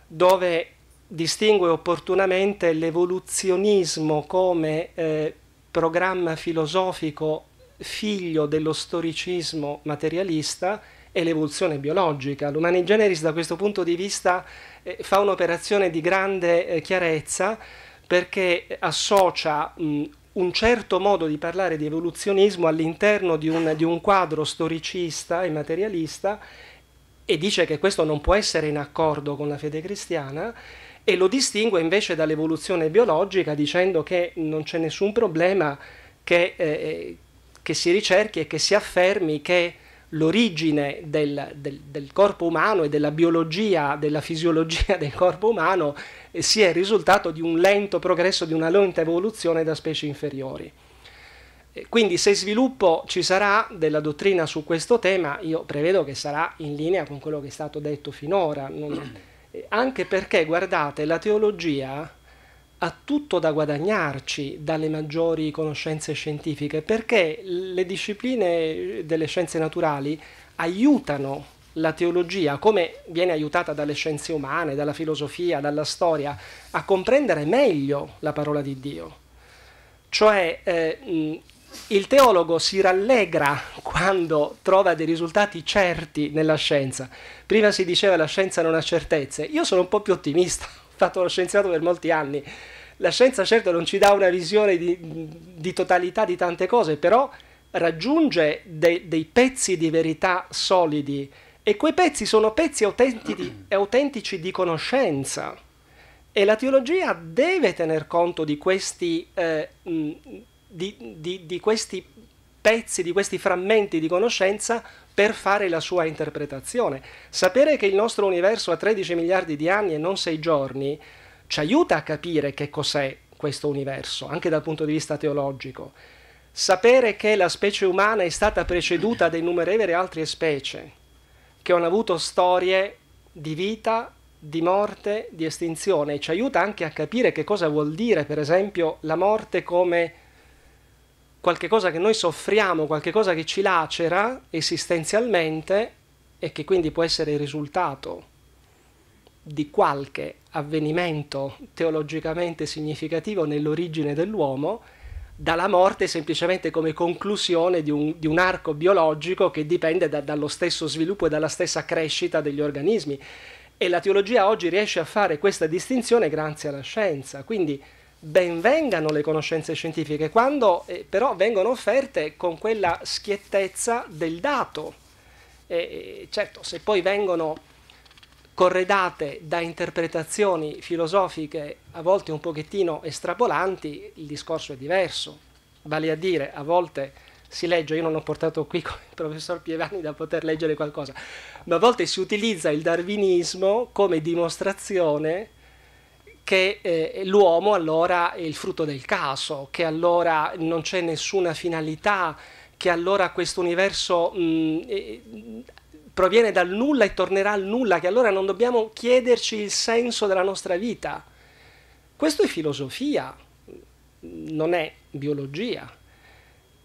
C: dove distingue opportunamente l'evoluzionismo come eh, programma filosofico figlio dello storicismo materialista è l'evoluzione biologica. L'Humani Generis da questo punto di vista eh, fa un'operazione di grande eh, chiarezza perché associa mh, un certo modo di parlare di evoluzionismo all'interno di un, di un quadro storicista e materialista e dice che questo non può essere in accordo con la fede cristiana e lo distingue invece dall'evoluzione biologica dicendo che non c'è nessun problema che, eh, eh che si ricerchi e che si affermi che l'origine del, del, del, corpo umano e della biologia, della fisiologia del corpo umano eh, sia il risultato di un lento progresso, di una lenta evoluzione da specie inferiori. Eh, quindi se sviluppo ci sarà della dottrina su questo tema, io prevedo che sarà in linea con quello che è stato detto finora, non, eh, anche perché, guardate, la teologia ha tutto da guadagnarci dalle maggiori conoscenze scientifiche perché le discipline delle scienze naturali aiutano la teologia, come viene aiutata dalle scienze umane, dalla filosofia, dalla storia, a comprendere meglio la parola di Dio. Cioè eh, il teologo si rallegra quando trova dei risultati certi nella scienza. Prima si diceva la scienza non ha certezze, io sono un po' più ottimista, ho fatto lo scienziato per molti anni, la scienza certo non ci dà una visione di, di totalità di tante cose, però raggiunge de, dei pezzi di verità solidi e quei pezzi sono pezzi autentici, autentici di conoscenza. E la teologia deve tener conto di questi, eh, di, di, di questi pezzi, di questi frammenti di conoscenza per fare la sua interpretazione. Sapere che il nostro universo ha 13 miliardi di anni e non 6 giorni ci aiuta a capire che cos'è questo universo, anche dal punto di vista teologico. Sapere che la specie umana è stata preceduta da innumerevoli altre specie, che hanno avuto storie di vita, di morte, di estinzione, ci aiuta anche a capire che cosa vuol dire, per esempio, la morte come qualche cosa che noi soffriamo, qualcosa che ci lacera esistenzialmente e che quindi può essere il risultato di qualche avvenimento teologicamente significativo nell'origine dell'uomo, dalla morte semplicemente come conclusione di un, di un arco biologico che dipende da, dallo stesso sviluppo e dalla stessa crescita degli organismi. E la teologia oggi riesce a fare questa distinzione grazie alla scienza. Quindi benvengano le conoscenze scientifiche quando eh, però vengono offerte con quella schiettezza del dato. E, certo, se poi vengono corredate da interpretazioni filosofiche a volte un pochettino estrapolanti, il discorso è diverso. Vale a dire, a volte si legge, io non ho portato qui con il professor Pievani da poter leggere qualcosa, ma a volte si utilizza il darwinismo come dimostrazione che eh, l'uomo allora è il frutto del caso, che allora non c'è nessuna finalità, che allora questo universo mh, mm, eh, proviene dal nulla e tornerà al nulla, che allora non dobbiamo chiederci il senso della nostra vita. Questo è filosofia, non è biologia.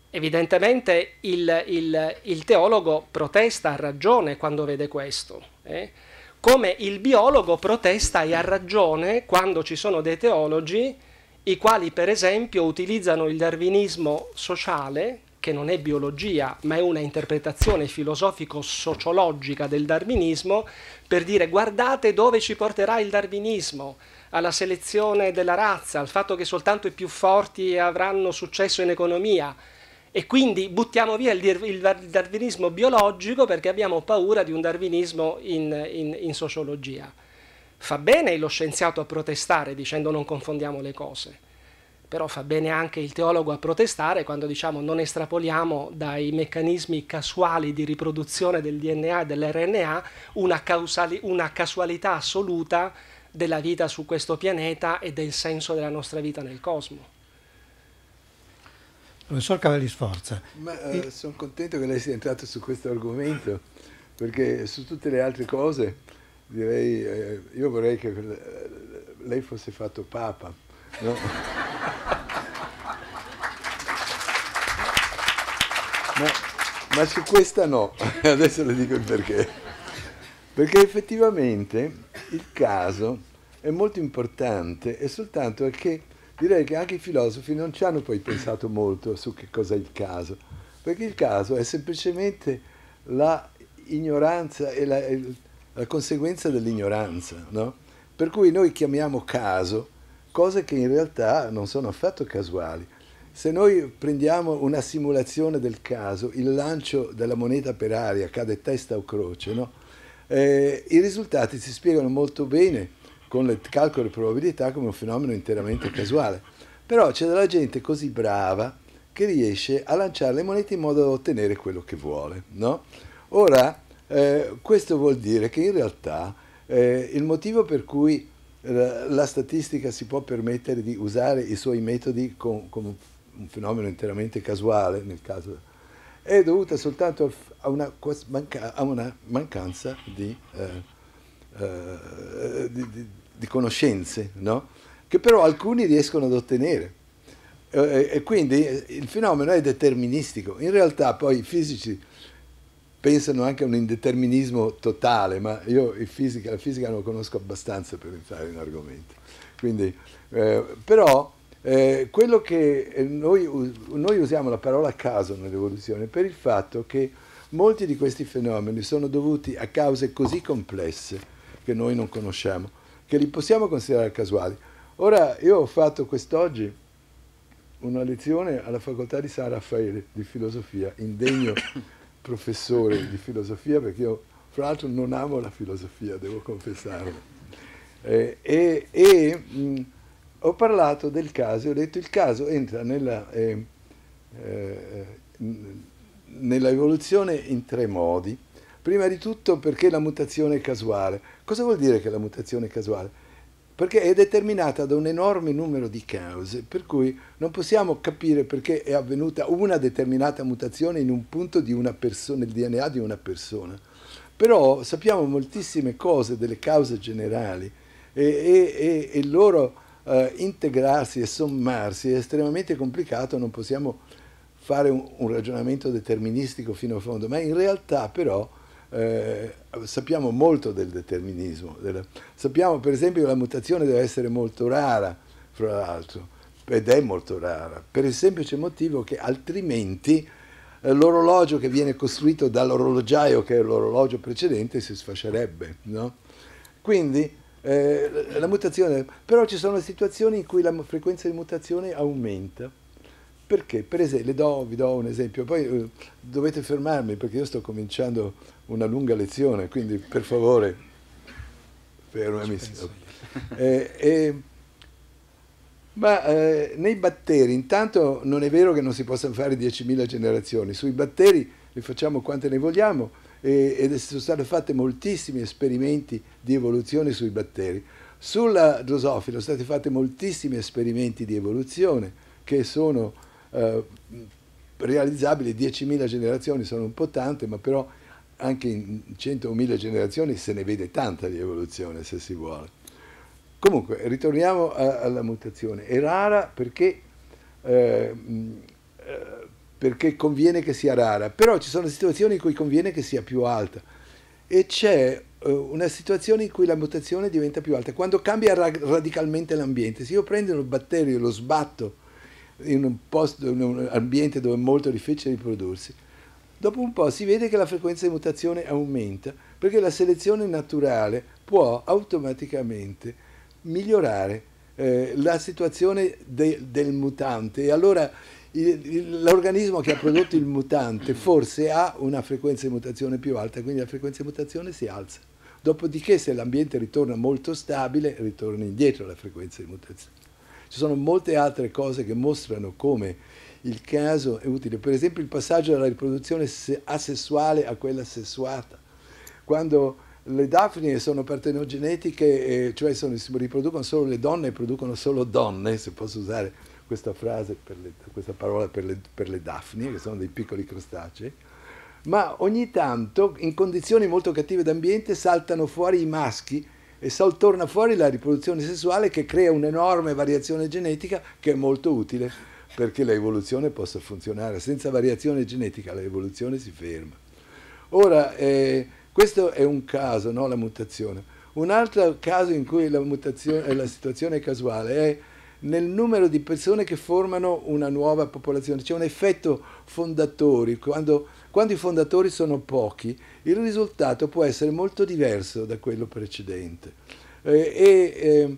C: Evidentemente il, il, il teologo protesta a ragione quando vede questo, eh? come il biologo protesta e ha ragione quando ci sono dei teologi i quali per esempio utilizzano il darwinismo sociale che non è biologia, ma è una interpretazione filosofico-sociologica del darwinismo, per dire guardate dove ci porterà il darwinismo, alla selezione della razza, al fatto che soltanto i più forti avranno successo in economia. E quindi buttiamo via il, darwinismo biologico perché abbiamo paura di un darwinismo in, in, in sociologia. Fa bene lo scienziato a protestare dicendo non confondiamo le cose però fa bene anche il teologo a protestare quando diciamo non estrapoliamo dai meccanismi casuali di riproduzione del DNA e dell'RNA una, causali, una casualità assoluta della vita su questo pianeta e del senso della nostra vita nel cosmo. Professor
A: Cavalli Sforza.
B: Eh, e... sono contento che lei sia entrato su questo argomento, perché su tutte le altre cose direi, eh, io vorrei che eh, lei fosse fatto Papa No? Ma, ma su questa no, adesso le dico il perché. Perché effettivamente il caso è molto importante e soltanto è che direi che anche i filosofi non ci hanno poi pensato molto su che cosa è il caso, perché il caso è semplicemente la ignoranza e la, la conseguenza dell'ignoranza, no? Per cui noi chiamiamo caso cose che in realtà non sono affatto casuali. Se noi prendiamo una simulazione del caso, il lancio della moneta per aria, cade testa o croce, no? eh, i risultati si spiegano molto bene con il calcolo di probabilità come un fenomeno interamente casuale. Però c'è della gente così brava che riesce a lanciare le monete in modo da ottenere quello che vuole. No? Ora, eh, questo vuol dire che in realtà eh, il motivo per cui eh, la statistica si può permettere di usare i suoi metodi come un fenomeno interamente casuale nel caso è dovuta soltanto a una, manca, a una mancanza di, eh, eh, di, di, di conoscenze, no? che però alcuni riescono ad ottenere. Eh, e, e quindi il fenomeno è deterministico. In realtà poi i fisici pensano anche a un indeterminismo totale, ma io fisica, la fisica non conosco abbastanza per entrare in argomento. Quindi, eh, però eh, quello che eh, noi, noi, usiamo la parola caso nell'evoluzione per il fatto che molti di questi fenomeni sono dovuti a cause così complesse che noi non conosciamo, che li possiamo considerare casuali. Ora, io ho fatto quest'oggi una lezione alla facoltà di San Raffaele di filosofia, indegno professore di filosofia, perché io fra l'altro non amo la filosofia, devo confessarlo. Eh, e, e mh, mm, ho parlato del caso, ho detto il caso entra nella, eh, eh, nella evoluzione in tre modi. Prima di tutto perché la mutazione è casuale. Cosa vuol dire che la mutazione è casuale? perché è determinata da un enorme numero di cause, per cui non possiamo capire perché è avvenuta una determinata mutazione in un punto di una persona, nel DNA di una persona. Però sappiamo moltissime cose delle cause generali e, il loro eh, integrarsi e sommarsi è estremamente complicato, non possiamo fare un, un ragionamento deterministico fino a fondo, ma in realtà però eh, sappiamo molto del determinismo, della, sappiamo per esempio che la mutazione deve essere molto rara, fra l'altro, ed è molto rara, per il semplice motivo che altrimenti eh, l'orologio che viene costruito dall'orologiaio che è l'orologio precedente si sfascerebbe. No? Quindi eh, la mutazione, però ci sono situazioni in cui la frequenza di mutazione aumenta perché? Per esempio, do, vi do un esempio, poi eh, dovete fermarmi perché io sto cominciando una lunga lezione, quindi per favore, fermami. Eh, eh, ma eh, nei batteri, intanto non è vero che non si possano fare 10.000 generazioni, sui batteri ne facciamo quante ne vogliamo e, ed sono stati fatti moltissimi esperimenti di evoluzione sui batteri. Sulla drosofila sono stati fatti moltissimi esperimenti di evoluzione che sono eh, realizzabile 10.000 generazioni sono un po' tante, ma però anche in 100 o 1000 generazioni se ne vede tanta di evoluzione se si vuole. Comunque, ritorniamo a, alla mutazione. È rara perché, eh, eh, perché, conviene che sia rara, però ci sono situazioni in cui conviene che sia più alta e c'è eh, una situazione in cui la mutazione diventa più alta, quando cambia ra radicalmente l'ambiente. Se io prendo un batterio e lo sbatto in un, posto, in un ambiente dove è molto difficile riprodursi, dopo un po' si vede che la frequenza di mutazione aumenta perché la selezione naturale può automaticamente migliorare eh, la situazione de, del mutante e allora il, il, l'organismo che ha prodotto il mutante forse ha una frequenza di mutazione più alta, quindi la frequenza di mutazione si alza. Dopodiché se l'ambiente ritorna molto stabile, ritorna indietro la frequenza di mutazione. Ci sono molte altre cose che mostrano come il caso è utile. Per esempio il passaggio dalla riproduzione asessuale a quella sessuata. Quando le Daphne sono partenogenetiche, cioè sono, si riproducono solo le donne e producono solo donne, se posso usare questa frase, le, questa parola per le, per le Daphne, che sono dei piccoli crostacei, ma ogni tanto in condizioni molto cattive d'ambiente saltano fuori i maschi e torna fuori la riproduzione sessuale che crea un'enorme variazione genetica che è molto utile perché l'evoluzione possa funzionare. Senza variazione genetica l'evoluzione si ferma. Ora, eh, questo è un caso, no, la mutazione. Un altro caso in cui la, mutazione, eh, la situazione è casuale è nel numero di persone che formano una nuova popolazione. C'è un effetto fondatori, quando, quando i fondatori sono pochi il risultato può essere molto diverso da quello precedente. Eh, eh,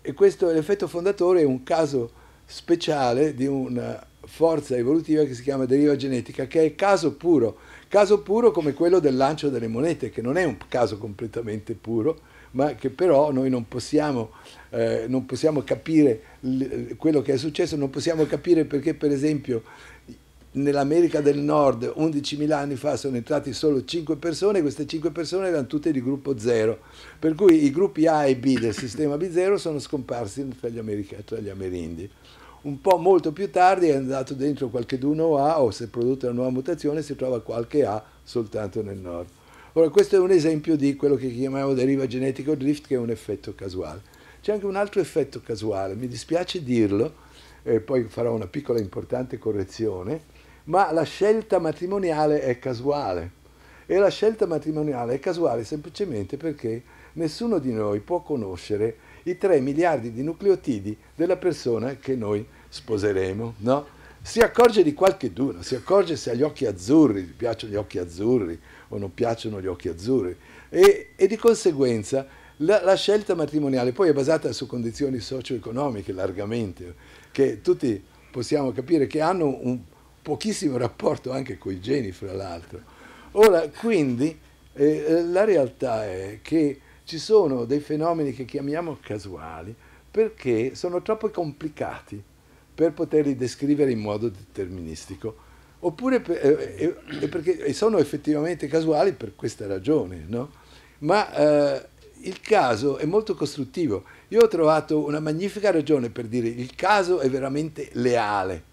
B: e questo l'effetto fondatore è un caso speciale di una forza evolutiva che si chiama deriva genetica, che è caso puro, caso puro come quello del lancio delle monete, che non è un caso completamente puro, ma che però noi non possiamo, eh, non possiamo capire quello che è successo, non possiamo capire perché per esempio nell'America del Nord 11.000 anni fa sono entrati solo 5 persone, queste 5 persone erano tutte di gruppo 0, per cui i gruppi A e B del sistema B0 sono scomparsi tra gli, America, tra gli amerindi. Un po' molto più tardi è andato dentro qualche d'uno A o si è prodotta una nuova mutazione si trova qualche A soltanto nel nord. Ora questo è un esempio di quello che chiamiamo deriva genetica o drift che è un effetto casuale. C'è anche un altro effetto casuale, mi dispiace dirlo, e poi farò una piccola importante correzione, ma la scelta matrimoniale è casuale. E la scelta matrimoniale è casuale semplicemente perché nessuno di noi può conoscere i 3 miliardi di nucleotidi della persona che noi sposeremo, no? Si accorge di qualche duno, si accorge se ha gli occhi azzurri, gli piacciono gli occhi azzurri o non piacciono gli occhi azzurri. E, e di conseguenza la, la, scelta matrimoniale poi è basata su condizioni socio-economiche largamente, che tutti possiamo capire che hanno un pochissimo rapporto anche con i geni, fra l'altro. Ora, quindi, eh, eh, la realtà è che ci sono dei fenomeni che chiamiamo casuali perché sono troppo complicati per poterli descrivere in modo deterministico. Oppure per, eh, eh, eh, perché sono effettivamente casuali per questa ragione, no? Ma eh, il caso è molto costruttivo. Io ho trovato una magnifica ragione per dire il caso è veramente leale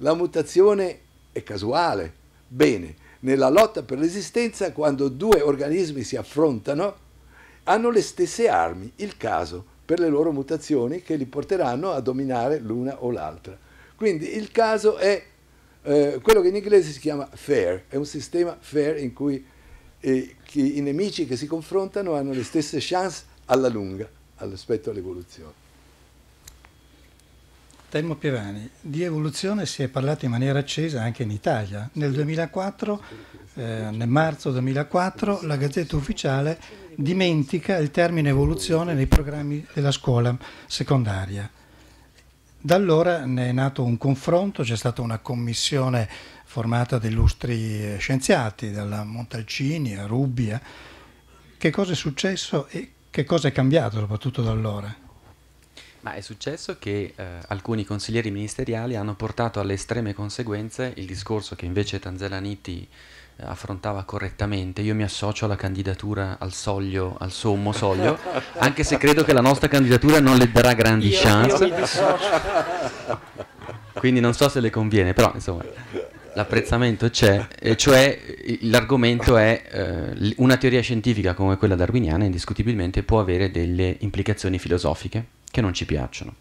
B: la mutazione è casuale. Bene, nella lotta per l'esistenza, quando due organismi si affrontano, hanno le stesse armi, il caso, per le loro mutazioni che li porteranno a dominare l'una o l'altra. Quindi il caso è eh, quello che in inglese si chiama fair, è un sistema fair in cui eh, i nemici che si confrontano hanno le stesse chance alla lunga rispetto all'evoluzione.
A: Telmo Pievani, di evoluzione si è parlato in maniera accesa anche in Italia. Nel 2004, eh, nel marzo 2004, la Gazzetta Ufficiale dimentica il termine evoluzione nei programmi della scuola secondaria. Da allora ne è nato un confronto, c'è stata una commissione formata da illustri eh, scienziati, dalla Montalcini a Rubbia. Che cosa è successo e che cosa è cambiato soprattutto da allora?
D: Ma è successo che eh, alcuni consiglieri ministeriali hanno portato alle estreme conseguenze il discorso che invece Tanzalanitti eh, affrontava correttamente. Io mi associo alla candidatura al soglio, al sommo soglio, anche se credo che la nostra candidatura non le darà grandi io, chance. Io Quindi non so se le conviene, però insomma l'apprezzamento c'è, cioè l'argomento è eh, una teoria scientifica come quella darwiniana indiscutibilmente può avere delle implicazioni filosofiche che non ci piacciono.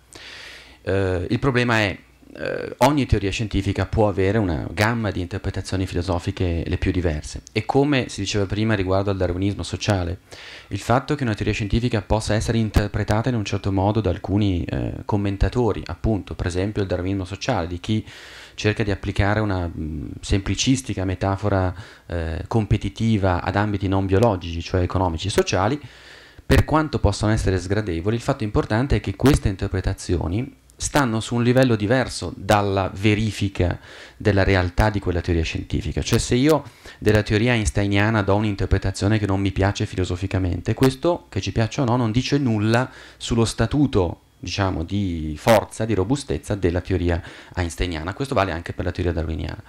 D: Eh, il problema è eh, ogni teoria scientifica può avere una gamma di interpretazioni filosofiche le più diverse e come si diceva prima riguardo al darwinismo sociale, il fatto che una teoria scientifica possa essere interpretata in un certo modo da alcuni eh, commentatori, appunto, per esempio il darwinismo sociale, di chi cerca di applicare una mh, semplicistica metafora eh, competitiva ad ambiti non biologici, cioè economici e sociali, per quanto possano essere sgradevoli, il fatto importante è che queste interpretazioni stanno su un livello diverso dalla verifica della realtà di quella teoria scientifica. Cioè se io della teoria einsteiniana do un'interpretazione che non mi piace filosoficamente, questo, che ci piaccia o no, non dice nulla sullo statuto diciamo di forza, di robustezza della teoria einsteiniana. Questo vale anche per la teoria darwiniana.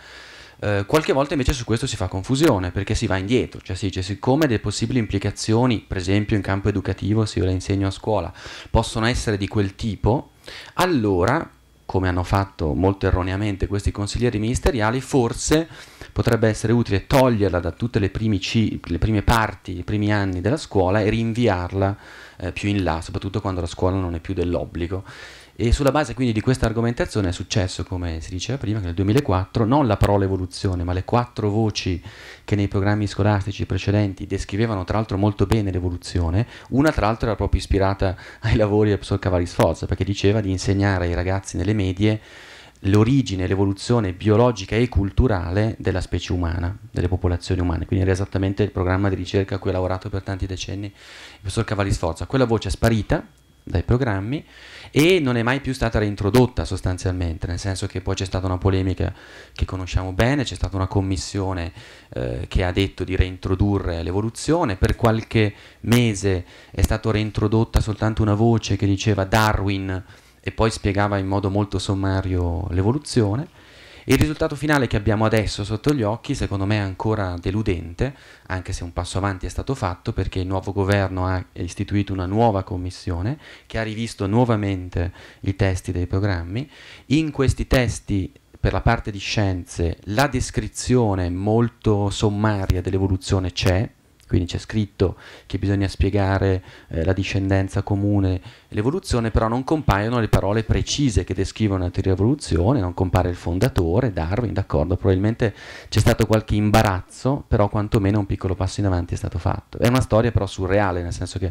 D: Eh, qualche volta invece su questo si fa confusione perché si va indietro, cioè si dice siccome le possibili implicazioni, per esempio in campo educativo, se io le insegno a scuola, possono essere di quel tipo, allora come hanno fatto molto erroneamente questi consiglieri ministeriali, forse potrebbe essere utile toglierla da tutte le, c- le prime parti, i primi anni della scuola e rinviarla eh, più in là, soprattutto quando la scuola non è più dell'obbligo. E sulla base quindi di questa argomentazione è successo, come si diceva prima, che nel 2004 non la parola evoluzione, ma le quattro voci che nei programmi scolastici precedenti descrivevano tra l'altro molto bene l'evoluzione, una tra l'altro era proprio ispirata ai lavori del professor Cavalli Sforza, perché diceva di insegnare ai ragazzi nelle medie l'origine, l'evoluzione biologica e culturale della specie umana, delle popolazioni umane. Quindi era esattamente il programma di ricerca a cui ha lavorato per tanti decenni il professor Cavalli Sforza. Quella voce è sparita dai programmi e non è mai più stata reintrodotta sostanzialmente, nel senso che poi c'è stata una polemica che conosciamo bene, c'è stata una commissione eh, che ha detto di reintrodurre l'evoluzione, per qualche mese è stata reintrodotta soltanto una voce che diceva Darwin e poi spiegava in modo molto sommario l'evoluzione il risultato finale che abbiamo adesso sotto gli occhi secondo me è ancora deludente, anche se un passo avanti è stato fatto perché il nuovo governo ha istituito una nuova commissione che ha rivisto nuovamente i testi dei programmi. In questi testi per la parte di scienze la descrizione molto sommaria dell'evoluzione c'è, quindi c'è scritto che bisogna spiegare eh, la discendenza comune e l'evoluzione, però non compaiono le parole precise che descrivono la teoria evoluzione, non compare il fondatore, Darwin, d'accordo, probabilmente c'è stato qualche imbarazzo, però quantomeno un piccolo passo in avanti è stato fatto. È una storia però surreale, nel senso che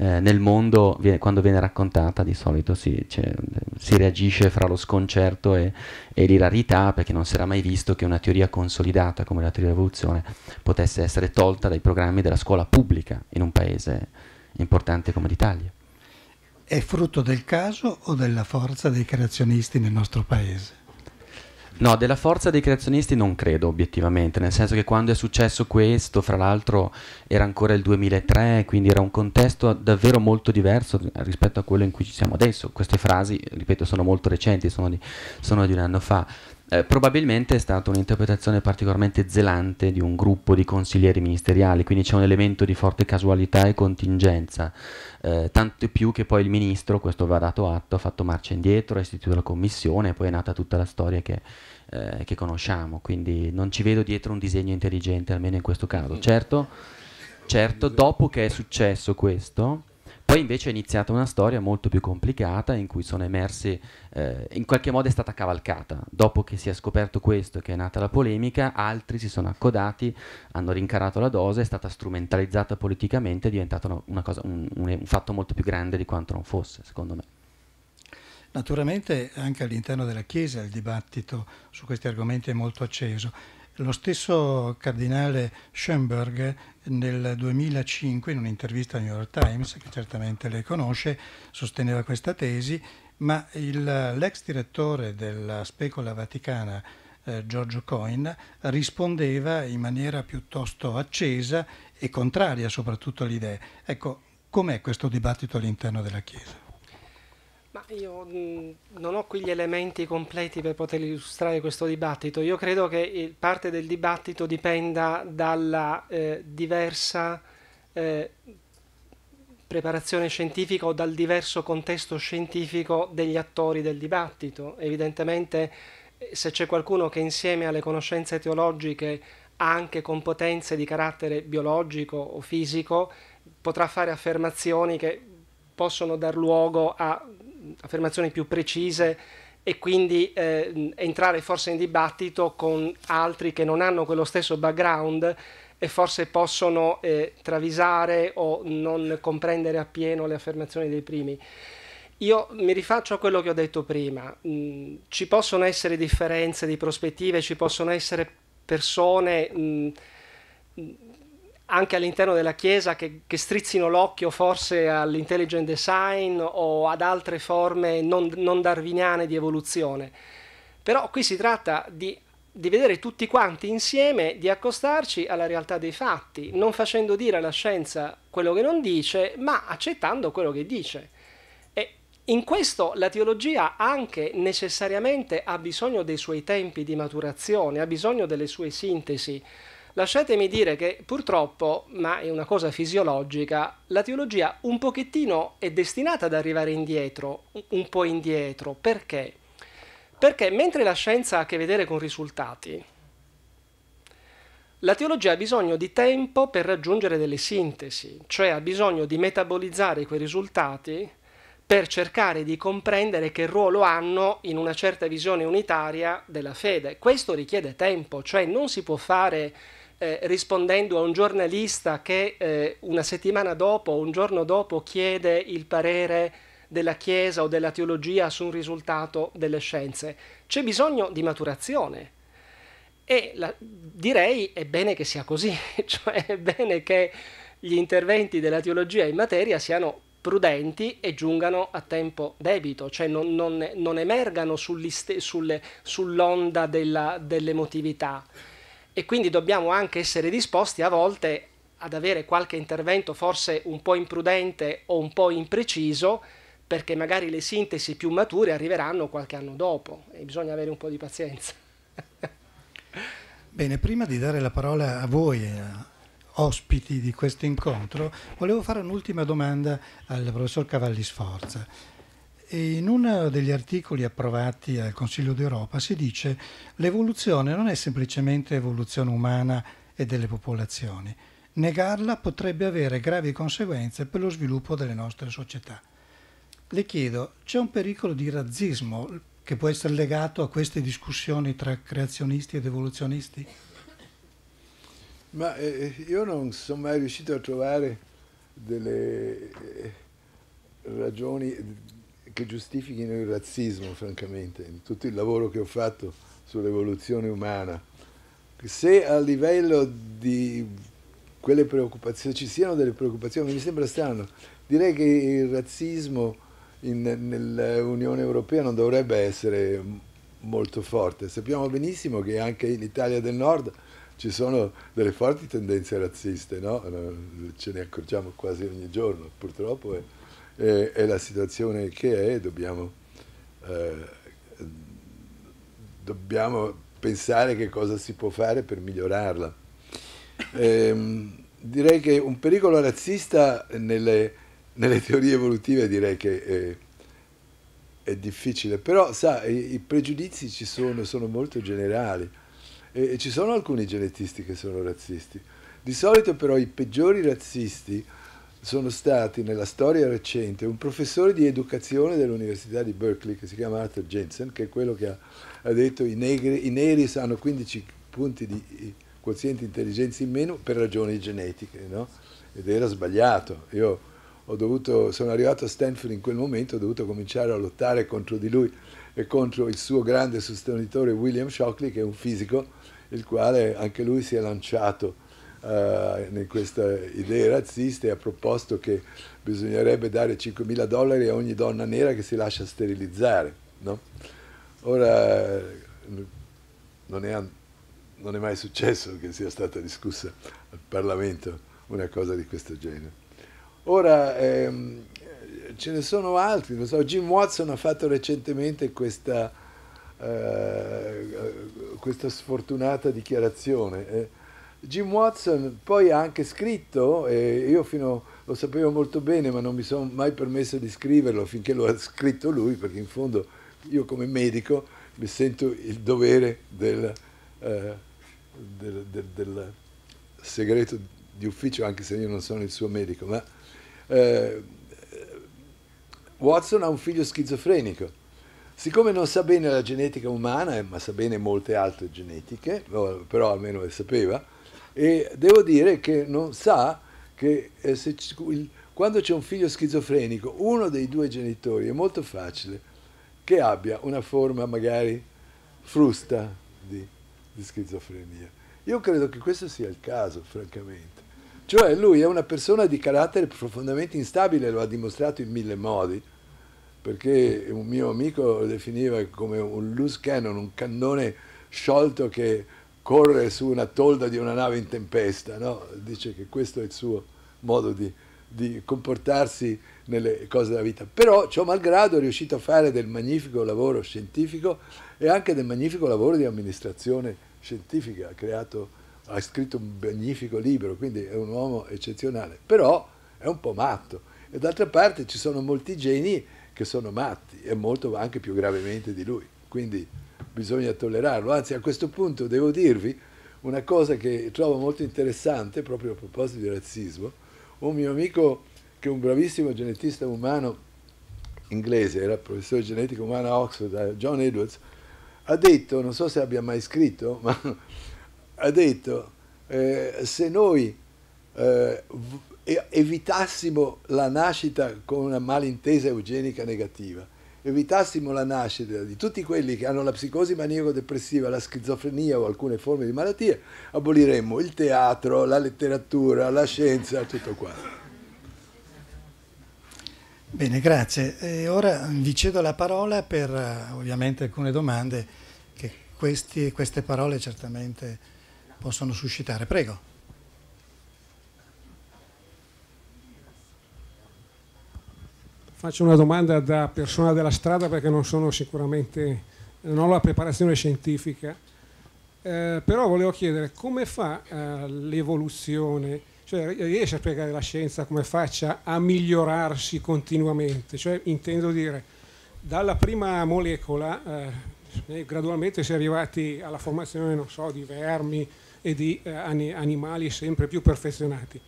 D: eh, nel mondo viene, quando viene raccontata di solito si, cioè, si reagisce fra lo sconcerto e, e l'irarità perché non si era mai visto che una teoria consolidata come la teoria dell'evoluzione potesse essere tolta dai programmi della scuola pubblica in un paese importante come l'Italia.
A: È frutto del caso o della forza dei creazionisti nel nostro paese?
D: No, della forza dei creazionisti non credo obiettivamente, nel senso che quando è successo questo, fra l'altro era ancora il 2003, quindi era un contesto davvero molto diverso rispetto a quello in cui ci siamo adesso. Queste frasi, ripeto, sono molto recenti, sono di, sono di un anno fa. Eh, probabilmente è stata un'interpretazione particolarmente zelante di un gruppo di consiglieri ministeriali, quindi c'è un elemento di forte casualità e contingenza, eh, tanto più che poi il ministro, questo va dato atto, ha fatto marcia indietro, ha istituito la commissione, poi è nata tutta la storia che, eh, che conosciamo, quindi non ci vedo dietro un disegno intelligente, almeno in questo caso. Mm. Certo, certo dopo che è successo questo poi invece è iniziata una storia molto più complicata in cui sono emersi, eh, in qualche modo è stata cavalcata. Dopo che si è scoperto questo e che è nata la polemica, altri si sono accodati, hanno rincarato la dose, è stata strumentalizzata politicamente, è diventato cosa, un, un fatto molto più grande di quanto non fosse, secondo me.
A: Naturalmente anche all'interno della Chiesa il dibattito su questi argomenti è molto acceso. Lo stesso cardinale Schoenberg nel 2005, in un'intervista al New York Times, che certamente lei conosce, sosteneva questa tesi, ma l'ex direttore della Specola Vaticana, eh, Giorgio Coin, rispondeva in maniera piuttosto accesa e contraria soprattutto all'idea. Ecco, com'è questo dibattito all'interno della Chiesa?
C: Ma io mhmm, non ho qui gli elementi completi per poter illustrare questo dibattito. Io credo che il, parte del dibattito dipenda dalla eh, diversa eh, preparazione scientifica o dal diverso contesto scientifico degli attori del dibattito. Evidentemente eh, se c'è qualcuno che insieme alle conoscenze teologiche ha anche competenze di carattere biologico o fisico, potrà fare affermazioni che possono dar luogo a affermazioni più precise e quindi eh, entrare forse in dibattito con altri che non hanno quello stesso background e forse possono eh, travisare o non comprendere appieno le affermazioni dei primi. Io mi rifaccio a quello che ho detto prima, mm, ci possono essere differenze di prospettive, ci possono essere persone... Mm, anche all'interno della Chiesa che, che strizzino l'occhio forse all'intelligent design o ad altre forme non, non darwiniane di evoluzione. Però qui si tratta di, di vedere tutti quanti insieme, di accostarci alla realtà dei fatti, non facendo dire alla scienza quello che non dice, ma accettando quello che dice. E in questo la teologia anche necessariamente ha bisogno dei suoi tempi di maturazione, ha bisogno delle sue sintesi Lasciatemi dire che purtroppo, ma è una cosa fisiologica, la teologia un pochettino è destinata ad arrivare indietro, un po' indietro. Perché? Perché mentre la scienza ha a che vedere con risultati, la teologia ha bisogno di tempo per raggiungere delle sintesi, cioè ha bisogno di metabolizzare quei risultati per cercare di comprendere che ruolo hanno in una certa visione unitaria della fede. Questo richiede tempo, cioè non si può fare eh, rispondendo a un giornalista che eh, una settimana dopo o un giorno dopo chiede il parere della Chiesa o della teologia su un risultato delle scienze. C'è bisogno di maturazione. E la, direi è bene che sia così, cioè è bene che gli interventi della teologia in materia siano prudenti e giungano a tempo debito, cioè non, non, non emergano sull'onda della, dell'emotività e quindi dobbiamo anche essere disposti a volte ad avere qualche intervento forse un po' imprudente o un po' impreciso perché magari le sintesi più mature arriveranno qualche anno dopo e bisogna avere un po' di pazienza.
A: Bene, prima di dare la parola a voi, eh, ospiti di questo incontro, volevo fare un'ultima domanda al professor Cavalli Sforza. E in uno degli articoli approvati al Consiglio d'Europa si dice che l'evoluzione non è semplicemente evoluzione umana e delle popolazioni. Negarla potrebbe avere gravi conseguenze per lo sviluppo delle nostre società. Le chiedo, c'è un pericolo di razzismo che può essere legato a queste discussioni tra creazionisti ed
B: evoluzionisti? Ma eh, eh io non sono mai riuscito a trovare delle eh, ragioni che giustifichino il razzismo, francamente, in tutto il lavoro che ho fatto sull'evoluzione umana. Se a livello di quelle preoccupazioni ci siano delle preoccupazioni, mi sembra strano, direi che il razzismo nell'Unione Europea non dovrebbe essere molto forte. Sappiamo benissimo che anche in Italia del Nord ci sono delle forti tendenze razziste, no? ce ne accorgiamo quasi ogni giorno, purtroppo. È e, è la situazione che è, dobbiamo, eh, dobbiamo, pensare che cosa si può fare per migliorarla. E, ehm, direi che un pericolo razzista nelle, nelle teorie evolutive direi che... È, è difficile, però sa, i, i, pregiudizi ci sono, sono molto generali e, e, ci sono alcuni genetisti che sono razzisti. Di solito però i peggiori razzisti sono stati nella storia recente un professore di educazione dell'Università di Berkeley che si chiama Arthur Jensen, che è quello che ha, ha detto i, negri, i neri hanno 15 punti di quoziente intelligenza in meno per ragioni genetiche, no? ed era sbagliato. Io dovuto, sono arrivato a Stanford in quel momento, ho dovuto cominciare a lottare contro di lui e contro il suo grande sostenitore William Shockley, che è un fisico, il quale anche lui si è lanciato eh, in queste idee razziste ha proposto che bisognerebbe dare 5.000 dollari a ogni donna nera che si lascia sterilizzare. No? Ora non è, non è mai successo che sia stata discussa al Parlamento una cosa di questo genere. Ora ehm, ce ne sono altri, non so, Jim Watson ha fatto recentemente questa, eh, questa sfortunata dichiarazione. Eh Jim Watson poi ha anche scritto, e io fino, lo sapevo molto bene, ma non mi sono mai permesso di scriverlo finché lo ha scritto lui, perché in fondo io come medico mi sento il dovere del, eh, del, del, del segreto di ufficio, anche se io non sono il suo medico, ma eh, Watson ha un figlio schizofrenico. Siccome non sa bene la genetica umana, eh, ma sa bene molte altre genetiche, però almeno le sapeva, e devo dire che non sa che eh, se, quando c'è un figlio schizofrenico, uno dei due genitori è molto facile che abbia una forma magari frusta di, di schizofrenia. Io credo che questo sia il caso, francamente. Cioè lui è una persona di carattere profondamente instabile, lo ha dimostrato in mille modi, perché un mio amico lo definiva come un loose cannon, un cannone sciolto che correre su una tolda di una nave in tempesta, no? dice che questo è il suo modo di, di comportarsi nelle cose della vita. Però ciò malgrado è riuscito a fare del magnifico lavoro scientifico e anche del magnifico lavoro di amministrazione scientifica, ha, creato, ha scritto un magnifico libro, quindi è un uomo eccezionale, però è un po' matto. E d'altra parte ci sono molti geni che sono matti e molto anche più gravemente di lui. Quindi bisogna tollerarlo. Anzi, a questo punto devo dirvi una cosa che trovo molto interessante, proprio a proposito di razzismo. Un mio amico, che è un bravissimo genetista umano inglese, era professore di genetica umana a Oxford, eh, John Edwards, ha detto, non so se abbia mai scritto, ma ha detto, eh, se noi eh, evitassimo la nascita con una malintesa eugenica negativa, evitassimo la nascita di tutti quelli che hanno la psicosi maniaco-depressiva, la schizofrenia o alcune forme di malattie, aboliremmo il teatro, la letteratura, la scienza, tutto qua.
A: Bene, grazie. E ora vi cedo la parola per ovviamente alcune domande che questi, queste parole certamente possono suscitare. Prego.
C: Faccio una domanda da persona della strada perché non sono sicuramente, non ho la preparazione scientifica, eh, però volevo chiedere come fa eh, l'evoluzione, cioè riesce a spiegare la scienza come faccia a migliorarsi continuamente? Cioè intendo dire, dalla prima molecola eh, eh gradualmente si è arrivati alla formazione, non so, di vermi e di eh, animali sempre più perfezionati.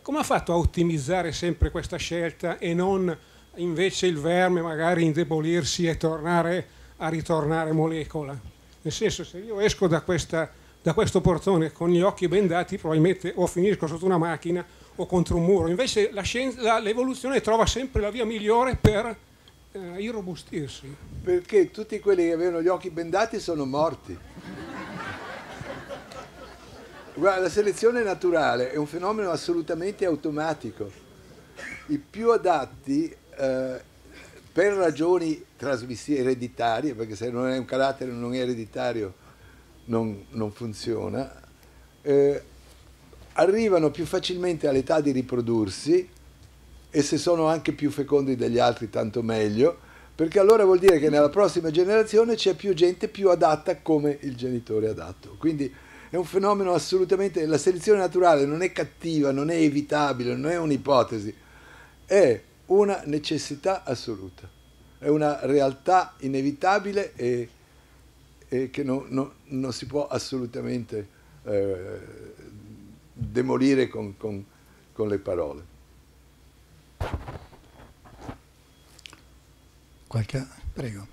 C: Come ha fatto a ottimizzare sempre questa scelta e non invece il verme magari indebolirsi e tornare a ritornare molecola. Nel senso, se io esco da, questa, da questo portone con gli occhi bendati, probabilmente o finisco sotto una macchina o contro un muro. Invece l'evoluzione trova sempre la via migliore per eh, irrobustirsi.
B: Perché tutti quelli che avevano gli occhi bendati sono morti. Guarda, la selezione naturale è un fenomeno assolutamente automatico. I più adatti eh, per ragioni ereditarie, perché se non è un carattere non è ereditario non, non funziona, eh, arrivano più facilmente all'età di riprodursi e se sono anche più fecondi degli altri tanto meglio, perché allora vuol dire che nella prossima generazione c'è più gente più adatta come il genitore adatto. Quindi è un fenomeno assolutamente... La selezione naturale non è cattiva, non è evitabile, non è un'ipotesi, è una necessità assoluta, è una realtà inevitabile e, e che non, non, non, si può assolutamente eh, demolire con, con, con le parole.
A: Qualche...
E: Prego.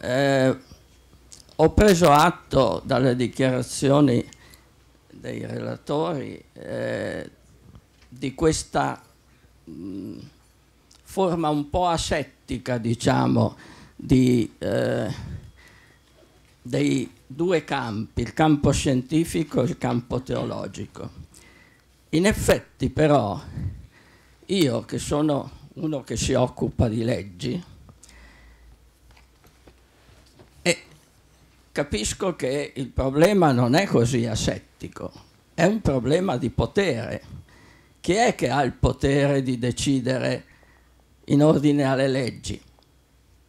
E: Eh, ho preso atto dalle dichiarazioni dei relatori eh, di questa mh, mm, forma un po' asettica, diciamo, di, eh, dei due campi, il campo scientifico e il campo teologico. In effetti però io che sono uno che si occupa di leggi capisco che il problema non è così asettico politico, è un problema di potere. Chi è che ha il potere di decidere in ordine alle leggi?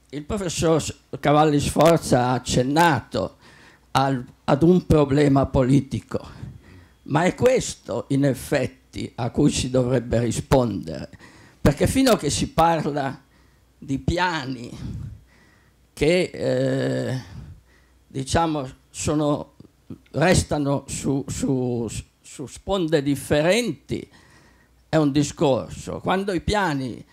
E: Il professor Cavalli Sforza ha accennato al, ad un problema politico, ma è questo in effetti a cui si dovrebbe rispondere, perché fino a che si parla di piani che eh, diciamo sono restano su, su, su sponde differenti è un discorso. Quando i piani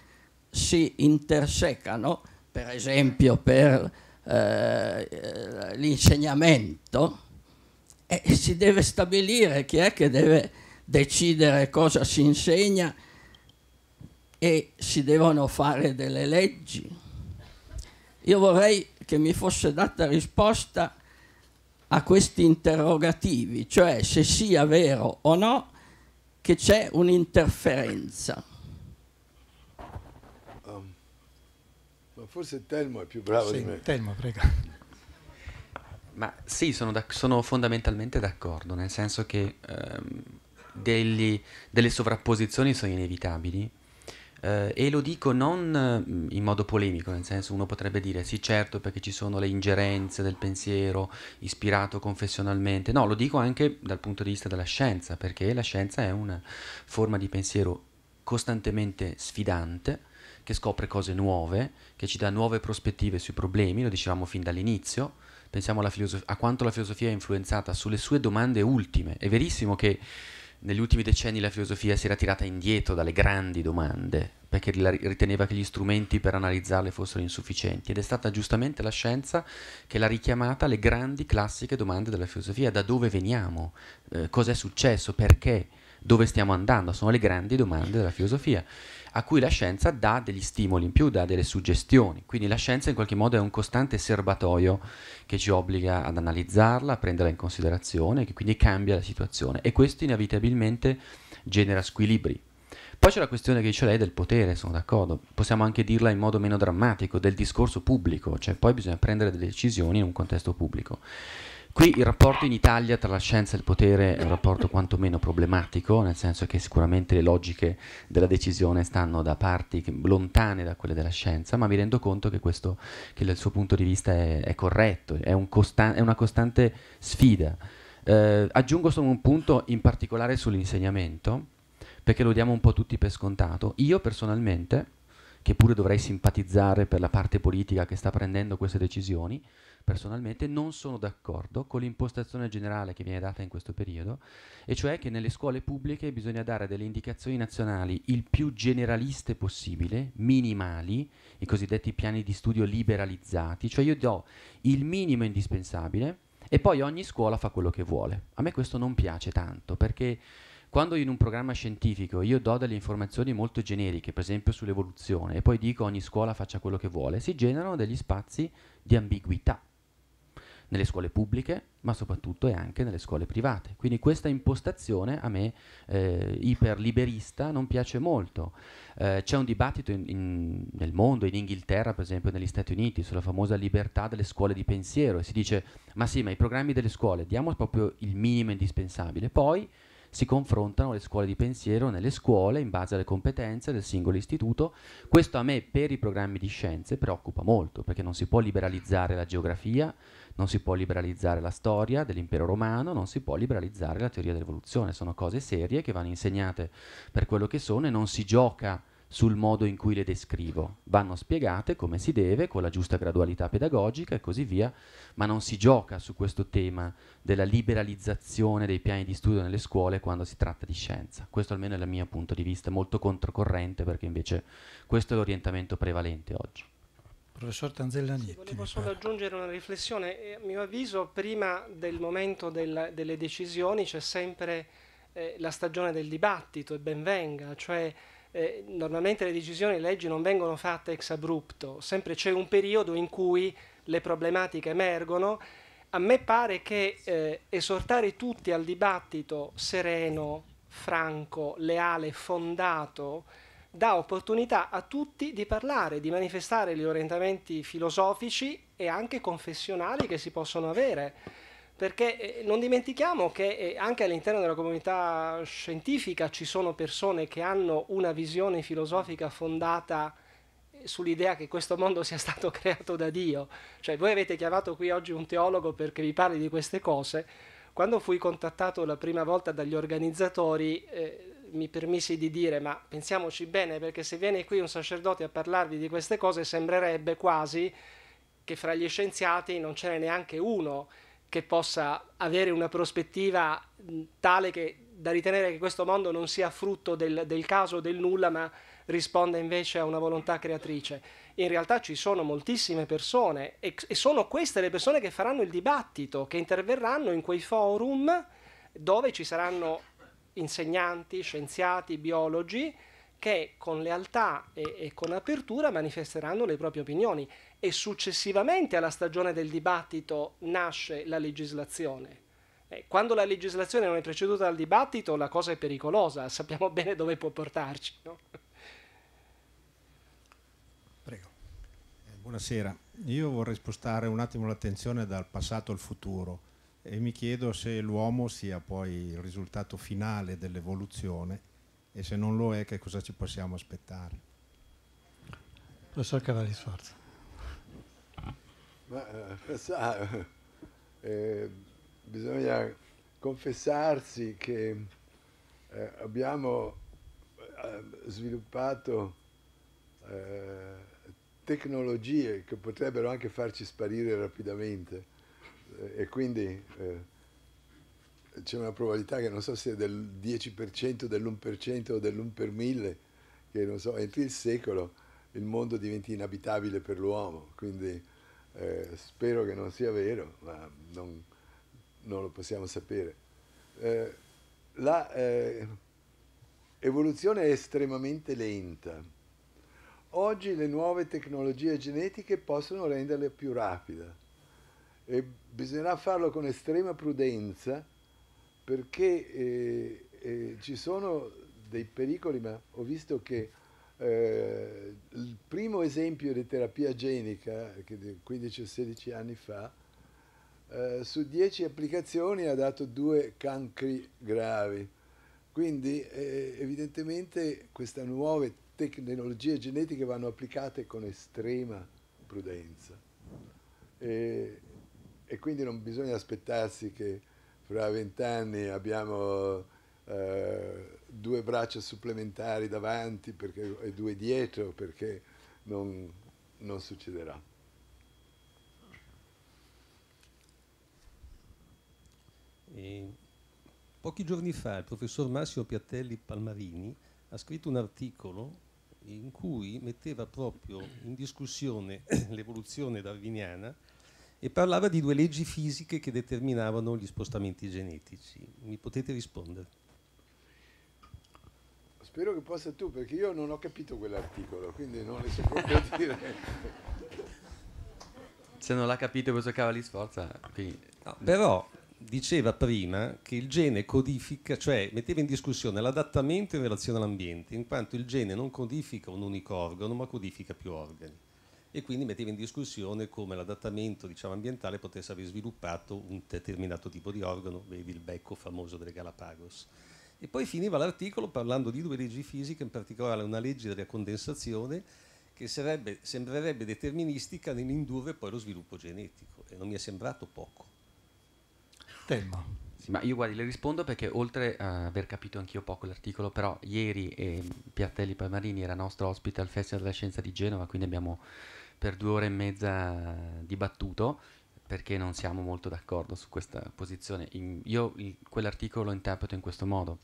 E: si intersecano, per esempio per eh, l'insegnamento, eh, si deve stabilire chi è che deve decidere cosa si insegna e si devono fare delle leggi. Io vorrei che mi fosse data risposta a questi interrogativi, cioè se sia vero o no che c'è un'interferenza.
B: Um, forse Telmo è più bravo sì, di me. Telmo, prego.
D: Ma sì, sono, da, sono fondamentalmente d'accordo, nel senso che ehm, degli, delle sovrapposizioni sono inevitabili eh, e lo dico non eh, in modo polemico, nel senso uno potrebbe dire sì certo perché ci sono le ingerenze del pensiero ispirato confessionalmente, no, lo dico anche dal punto di vista della scienza, perché la scienza è una forma di pensiero costantemente sfidante, che scopre cose nuove, che ci dà nuove prospettive sui problemi, lo dicevamo fin dall'inizio, pensiamo filosof- a quanto la filosofia è influenzata sulle sue domande ultime. È verissimo che negli ultimi decenni la filosofia si era tirata indietro dalle grandi domande perché riteneva che gli strumenti per analizzarle fossero insufficienti ed è stata giustamente la scienza che l'ha richiamata alle grandi classiche domande della filosofia, da dove veniamo, eh, cosa è successo, perché, dove stiamo andando, sono le grandi domande della filosofia a cui la scienza dà degli stimoli in più, dà delle suggestioni. Quindi la scienza in qualche modo è un costante serbatoio che ci obbliga ad analizzarla, a prenderla in considerazione, che quindi cambia la situazione e questo inevitabilmente genera squilibri. Poi c'è la questione che dice lei del potere, sono d'accordo, possiamo anche dirla in modo meno drammatico, del discorso pubblico, cioè poi bisogna prendere delle decisioni in un contesto pubblico. Qui il rapporto in Italia tra la scienza e il potere è un rapporto quantomeno problematico, nel senso che sicuramente le logiche della decisione stanno da parti lontane da quelle della scienza, ma mi rendo conto che, questo, che il suo punto di vista è, è corretto, è, un è una costante sfida. Eh, aggiungo solo un punto in particolare sull'insegnamento, perché lo diamo un po' tutti per scontato. Io personalmente, che pure dovrei simpatizzare per la parte politica che sta prendendo queste decisioni, personalmente non sono d'accordo con l'impostazione generale che viene data in questo periodo, e cioè che nelle scuole pubbliche bisogna dare delle indicazioni nazionali il più generaliste possibile, minimali, i cosiddetti piani di studio liberalizzati, cioè io do il minimo indispensabile e poi ogni scuola fa quello che vuole. A me questo non piace tanto perché quando in un programma scientifico io do delle informazioni molto generiche, per esempio sull'evoluzione, e poi dico ogni scuola faccia quello che vuole, si generano degli spazi di ambiguità nelle scuole pubbliche, ma soprattutto e anche nelle scuole private. Quindi questa impostazione a me eh, iperliberista non piace molto. Eh, c'è un dibattito in, in, nel mondo, in Inghilterra per esempio, negli Stati Uniti, sulla famosa libertà delle scuole di pensiero e si dice ma sì, ma i programmi delle scuole diamo proprio il minimo indispensabile, poi si confrontano le scuole di pensiero nelle scuole in base alle competenze del singolo istituto. Questo a me per i programmi di scienze preoccupa molto perché non si può liberalizzare la geografia, non si può liberalizzare la storia dell'impero romano, non si può liberalizzare la teoria dell'evoluzione, sono cose serie che vanno insegnate per quello che sono e non si gioca sul modo in cui le descrivo. Vanno spiegate come si deve, con la giusta gradualità pedagogica e così via, ma non si gioca su questo tema della liberalizzazione dei piani di studio nelle scuole quando si tratta di scienza. Questo almeno è il mio punto di vista, molto controcorrente perché invece questo è l'orientamento prevalente oggi.
A: Professor Tanzellanietti. Sì,
C: volevo solo aggiungere una riflessione. Eh, a mio avviso, prima del momento del, delle decisioni c'è sempre eh, la stagione del dibattito e ben venga, cioè eh, normalmente le decisioni e le leggi non vengono fatte ex abrupto, sempre c'è un periodo in cui le problematiche emergono. A me pare che eh, esortare tutti al dibattito sereno, franco, leale, fondato, dà opportunità a tutti di parlare, di manifestare gli orientamenti filosofici e anche confessionali che si possono avere perché eh, non dimentichiamo che eh, anche all'interno della comunità scientifica ci sono persone che hanno una visione filosofica fondata eh, sull'idea che questo mondo sia stato creato da Dio. Cioè, voi avete chiamato qui oggi un teologo perché vi parli di queste cose. Quando fui contattato la prima volta dagli organizzatori, eh, mi permisi di dire, ma pensiamoci bene, perché se viene qui un sacerdote a parlarvi di queste cose, sembrerebbe quasi che fra gli scienziati non ce n'è neanche uno che possa avere una prospettiva tale che da ritenere che questo mondo non sia frutto del, del caso o del nulla, ma risponda invece a una volontà creatrice. In realtà ci sono moltissime persone e, e sono queste le persone che faranno il dibattito, che interverranno in quei forum dove ci saranno insegnanti, scienziati, biologi che con lealtà e, e con apertura manifesteranno le proprie opinioni e successivamente alla stagione del dibattito nasce la legislazione. Eh, quando la legislazione non è preceduta dal dibattito la cosa è pericolosa, sappiamo bene dove può portarci. No?
A: Prego. Eh, buonasera, io vorrei spostare un attimo l'attenzione dal passato al futuro e mi chiedo se l'uomo sia poi il risultato finale dell'evoluzione e se non lo è che cosa ci possiamo aspettare. Professor Cavalli Sforza.
B: Ma eh, sa, eh, bisogna confessarsi che eh, abbiamo eh, sviluppato eh, tecnologie che potrebbero anche farci sparire rapidamente eh, e quindi c'è una probabilità che non so se è del 10%, dell'1% o dell'1 per 1000, che non so, entri il secolo il mondo diventi inabitabile per l'uomo, quindi eh, spero che non sia vero, ma non, non lo possiamo sapere. Eh, la eh, evoluzione è estremamente lenta. Oggi le nuove tecnologie genetiche possono renderla più rapida e bisognerà farlo con estrema prudenza perché eh, eh, ci sono dei pericoli, ma ho visto che eh, il primo esempio di terapia genica, che 15 o 16 anni fa, eh, su 10 applicazioni ha dato due cancri gravi. Quindi eh, evidentemente queste nuove tecnologie genetiche vanno applicate con estrema prudenza. E, e quindi non bisogna aspettarsi che fra vent'anni abbiamo eh, due braccia supplementari davanti perché, e due dietro perché non, non succederà.
C: E pochi giorni fa il professor Massimo Piattelli Palmarini ha scritto un articolo in cui metteva proprio in discussione l'evoluzione darwiniana e parlava di due leggi fisiche che determinavano gli spostamenti genetici. Mi potete rispondere?
B: Spero che possa tu, perché io non ho capito quell'articolo, quindi non le so proprio dire.
D: Se non l'ha capito questo cavali Sforza, quindi... no, però
C: diceva prima che il gene codifica, cioè metteva in discussione l'adattamento in relazione all'ambiente, in quanto il gene non codifica un unico organo, ma codifica più organi. E quindi metteva in discussione come l'adattamento diciamo, ambientale potesse aver sviluppato un determinato tipo di organo, vedi il becco famoso delle Galapagos. E poi finiva l'articolo parlando di due leggi fisiche, in particolare una legge della condensazione che sarebbe, sembrerebbe deterministica nell'indurre poi lo sviluppo genetico e non mi è sembrato poco.
D: Temma. Sì, ma io guardi, le rispondo perché oltre a aver capito anch'io poco l'articolo, però ieri eh, Piartelli Palmarini era nostro ospite al Festival della Scienza di Genova, quindi abbiamo per due ore e mezza dibattuto perché non siamo molto d'accordo su questa posizione. In, io il, quell'articolo lo interpreto in questo modo.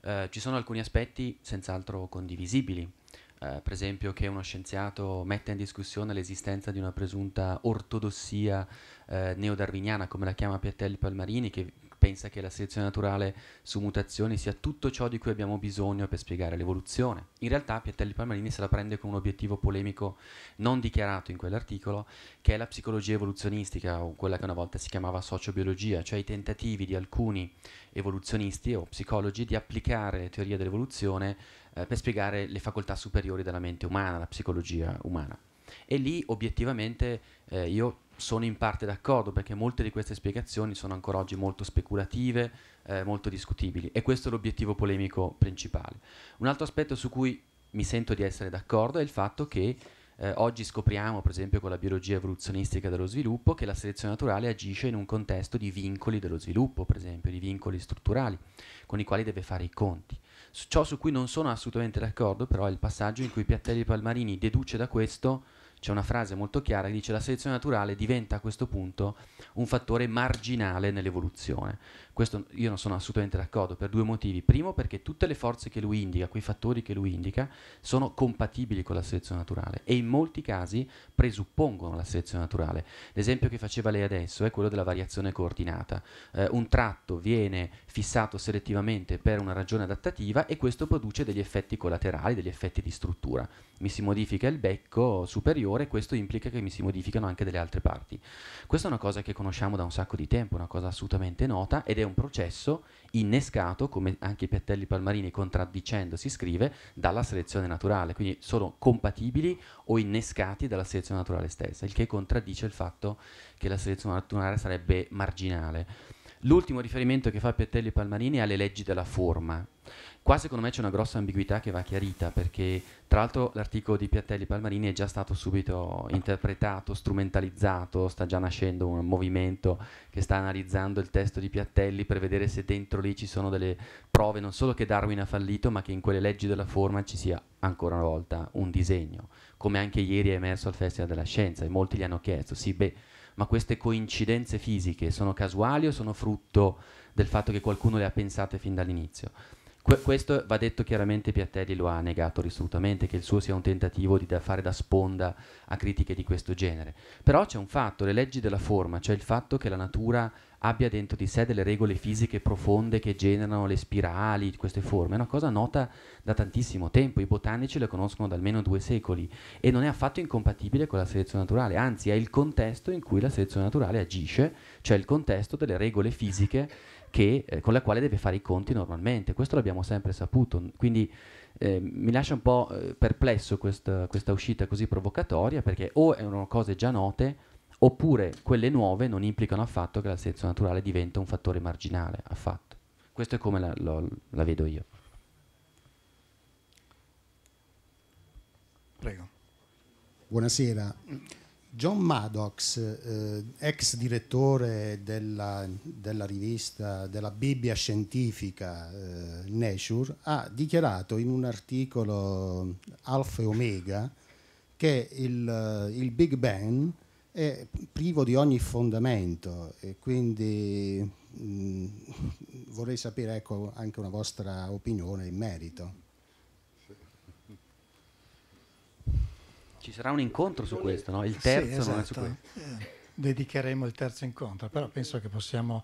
D: Eh, ci sono alcuni aspetti senz'altro condivisibili, eh, per esempio che uno scienziato metta in discussione l'esistenza di una presunta ortodossia eh, neodarwiniana, come la chiama Piatelli Palmarini, che pensa che la selezione naturale su mutazioni sia tutto ciò di cui abbiamo bisogno per spiegare l'evoluzione. In realtà Piatelli Palmarini se la prende con un obiettivo polemico non dichiarato in quell'articolo, che è la psicologia evoluzionistica, o quella che una volta si chiamava sociobiologia, cioè i tentativi di alcuni evoluzionisti o psicologi di applicare le teorie dell'evoluzione eh, per spiegare le facoltà superiori della mente umana, la psicologia umana. E lì obiettivamente eh, io sono in parte d'accordo perché molte di queste spiegazioni sono ancora oggi molto speculative, eh, molto discutibili e questo è l'obiettivo polemico principale. Un altro aspetto su cui mi sento di essere d'accordo è il fatto che eh, oggi scopriamo, per esempio, con la biologia evoluzionistica dello sviluppo, che la selezione naturale agisce in un contesto di vincoli dello sviluppo, per esempio, di vincoli strutturali, con i quali deve fare i conti. Ciò su cui non sono assolutamente d'accordo, però, è il passaggio in cui Piattelli Palmarini deduce da questo c'è una frase molto chiara che dice la selezione naturale diventa a questo punto un fattore marginale nell'evoluzione, questo io non sono assolutamente d'accordo per due motivi. Primo perché tutte le forze che lui indica, quei fattori che lui indica, sono compatibili con la selezione naturale e in molti casi presuppongono la selezione naturale. L'esempio che faceva lei adesso è quello della variazione coordinata. Eh, un tratto viene fissato selettivamente per una ragione adattativa e questo produce degli effetti collaterali, degli effetti di struttura. Mi si modifica il becco superiore, questo implica che mi si modificano anche delle altre parti. Questa è una cosa che conosciamo da un sacco di tempo, una cosa assolutamente nota ed è è un processo innescato, come anche i piattelli palmarini contraddicendo si scrive, dalla selezione naturale, quindi sono compatibili o innescati dalla selezione naturale stessa, il che contraddice il fatto che la selezione naturale sarebbe marginale. L'ultimo riferimento che fa Piattelli Palmarini è alle leggi della forma. Qua secondo me c'è una grossa ambiguità che va chiarita perché tra l'altro l'articolo di Piattelli Palmarini è già stato subito interpretato, strumentalizzato, sta già nascendo un movimento che sta analizzando il testo di Piattelli per vedere se dentro lì ci sono delle prove non solo che Darwin ha fallito ma che in quelle leggi della forma ci sia ancora una volta un disegno, come anche ieri è emerso al Festival della Scienza e molti gli hanno chiesto, sì beh, ma queste coincidenze fisiche sono casuali o sono frutto del fatto che qualcuno le ha pensate fin dall'inizio? Que- questo va detto chiaramente, Piattelli lo ha negato risolutamente, che il suo sia un tentativo di da fare da sponda a critiche di questo genere. Però c'è un fatto, le leggi della forma, cioè il fatto che la natura abbia dentro di sé delle regole fisiche profonde che generano le spirali, queste forme, è una cosa nota da tantissimo tempo, i botanici le conoscono da almeno due secoli e non è affatto incompatibile con la selezione naturale, anzi è il contesto in cui la selezione naturale agisce, cioè il contesto delle regole fisiche che, eh, con la quale deve fare i conti normalmente. Questo l'abbiamo sempre saputo. Quindi eh, mi lascia un po' eh, perplesso questa, questa uscita così provocatoria perché o erano cose già note oppure quelle nuove non implicano affatto che la selezione naturale diventa un fattore marginale, affatto. Questo è come la, lo, la vedo io.
A: Prego. Buonasera. Mm. John Maddox, eh, ex direttore della, della, rivista, della Bibbia scientifica eh, Nature, ha dichiarato in un articolo Alfa e Omega che il, eh, il, Big Bang è privo di ogni fondamento e quindi mh, mm, vorrei sapere ecco, anche una vostra opinione in merito.
D: Ci sarà un incontro su questo, no? Il terzo sì, esatto. non è su esatto.
A: questo. Eh, dedicheremo il terzo incontro, però penso che possiamo,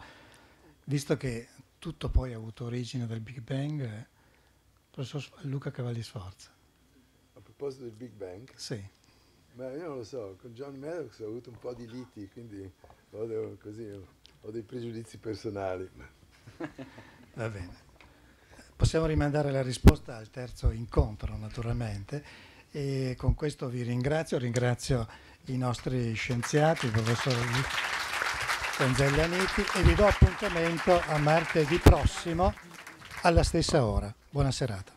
A: visto che tutto poi ha avuto origine dal Big Bang, eh, professor Luca Cavalli
B: Sforza. A proposito del Big Bang? Sì. Ma io non lo so, con John Maddox ho avuto un po' di liti, quindi ho, così, ho dei pregiudizi personali. Va
A: bene. Possiamo rimandare la risposta al terzo incontro, naturalmente. E con questo vi ringrazio, ringrazio i nostri scienziati, il professor Conzeglianiti e vi do appuntamento a martedì prossimo alla stessa ora. Buona serata.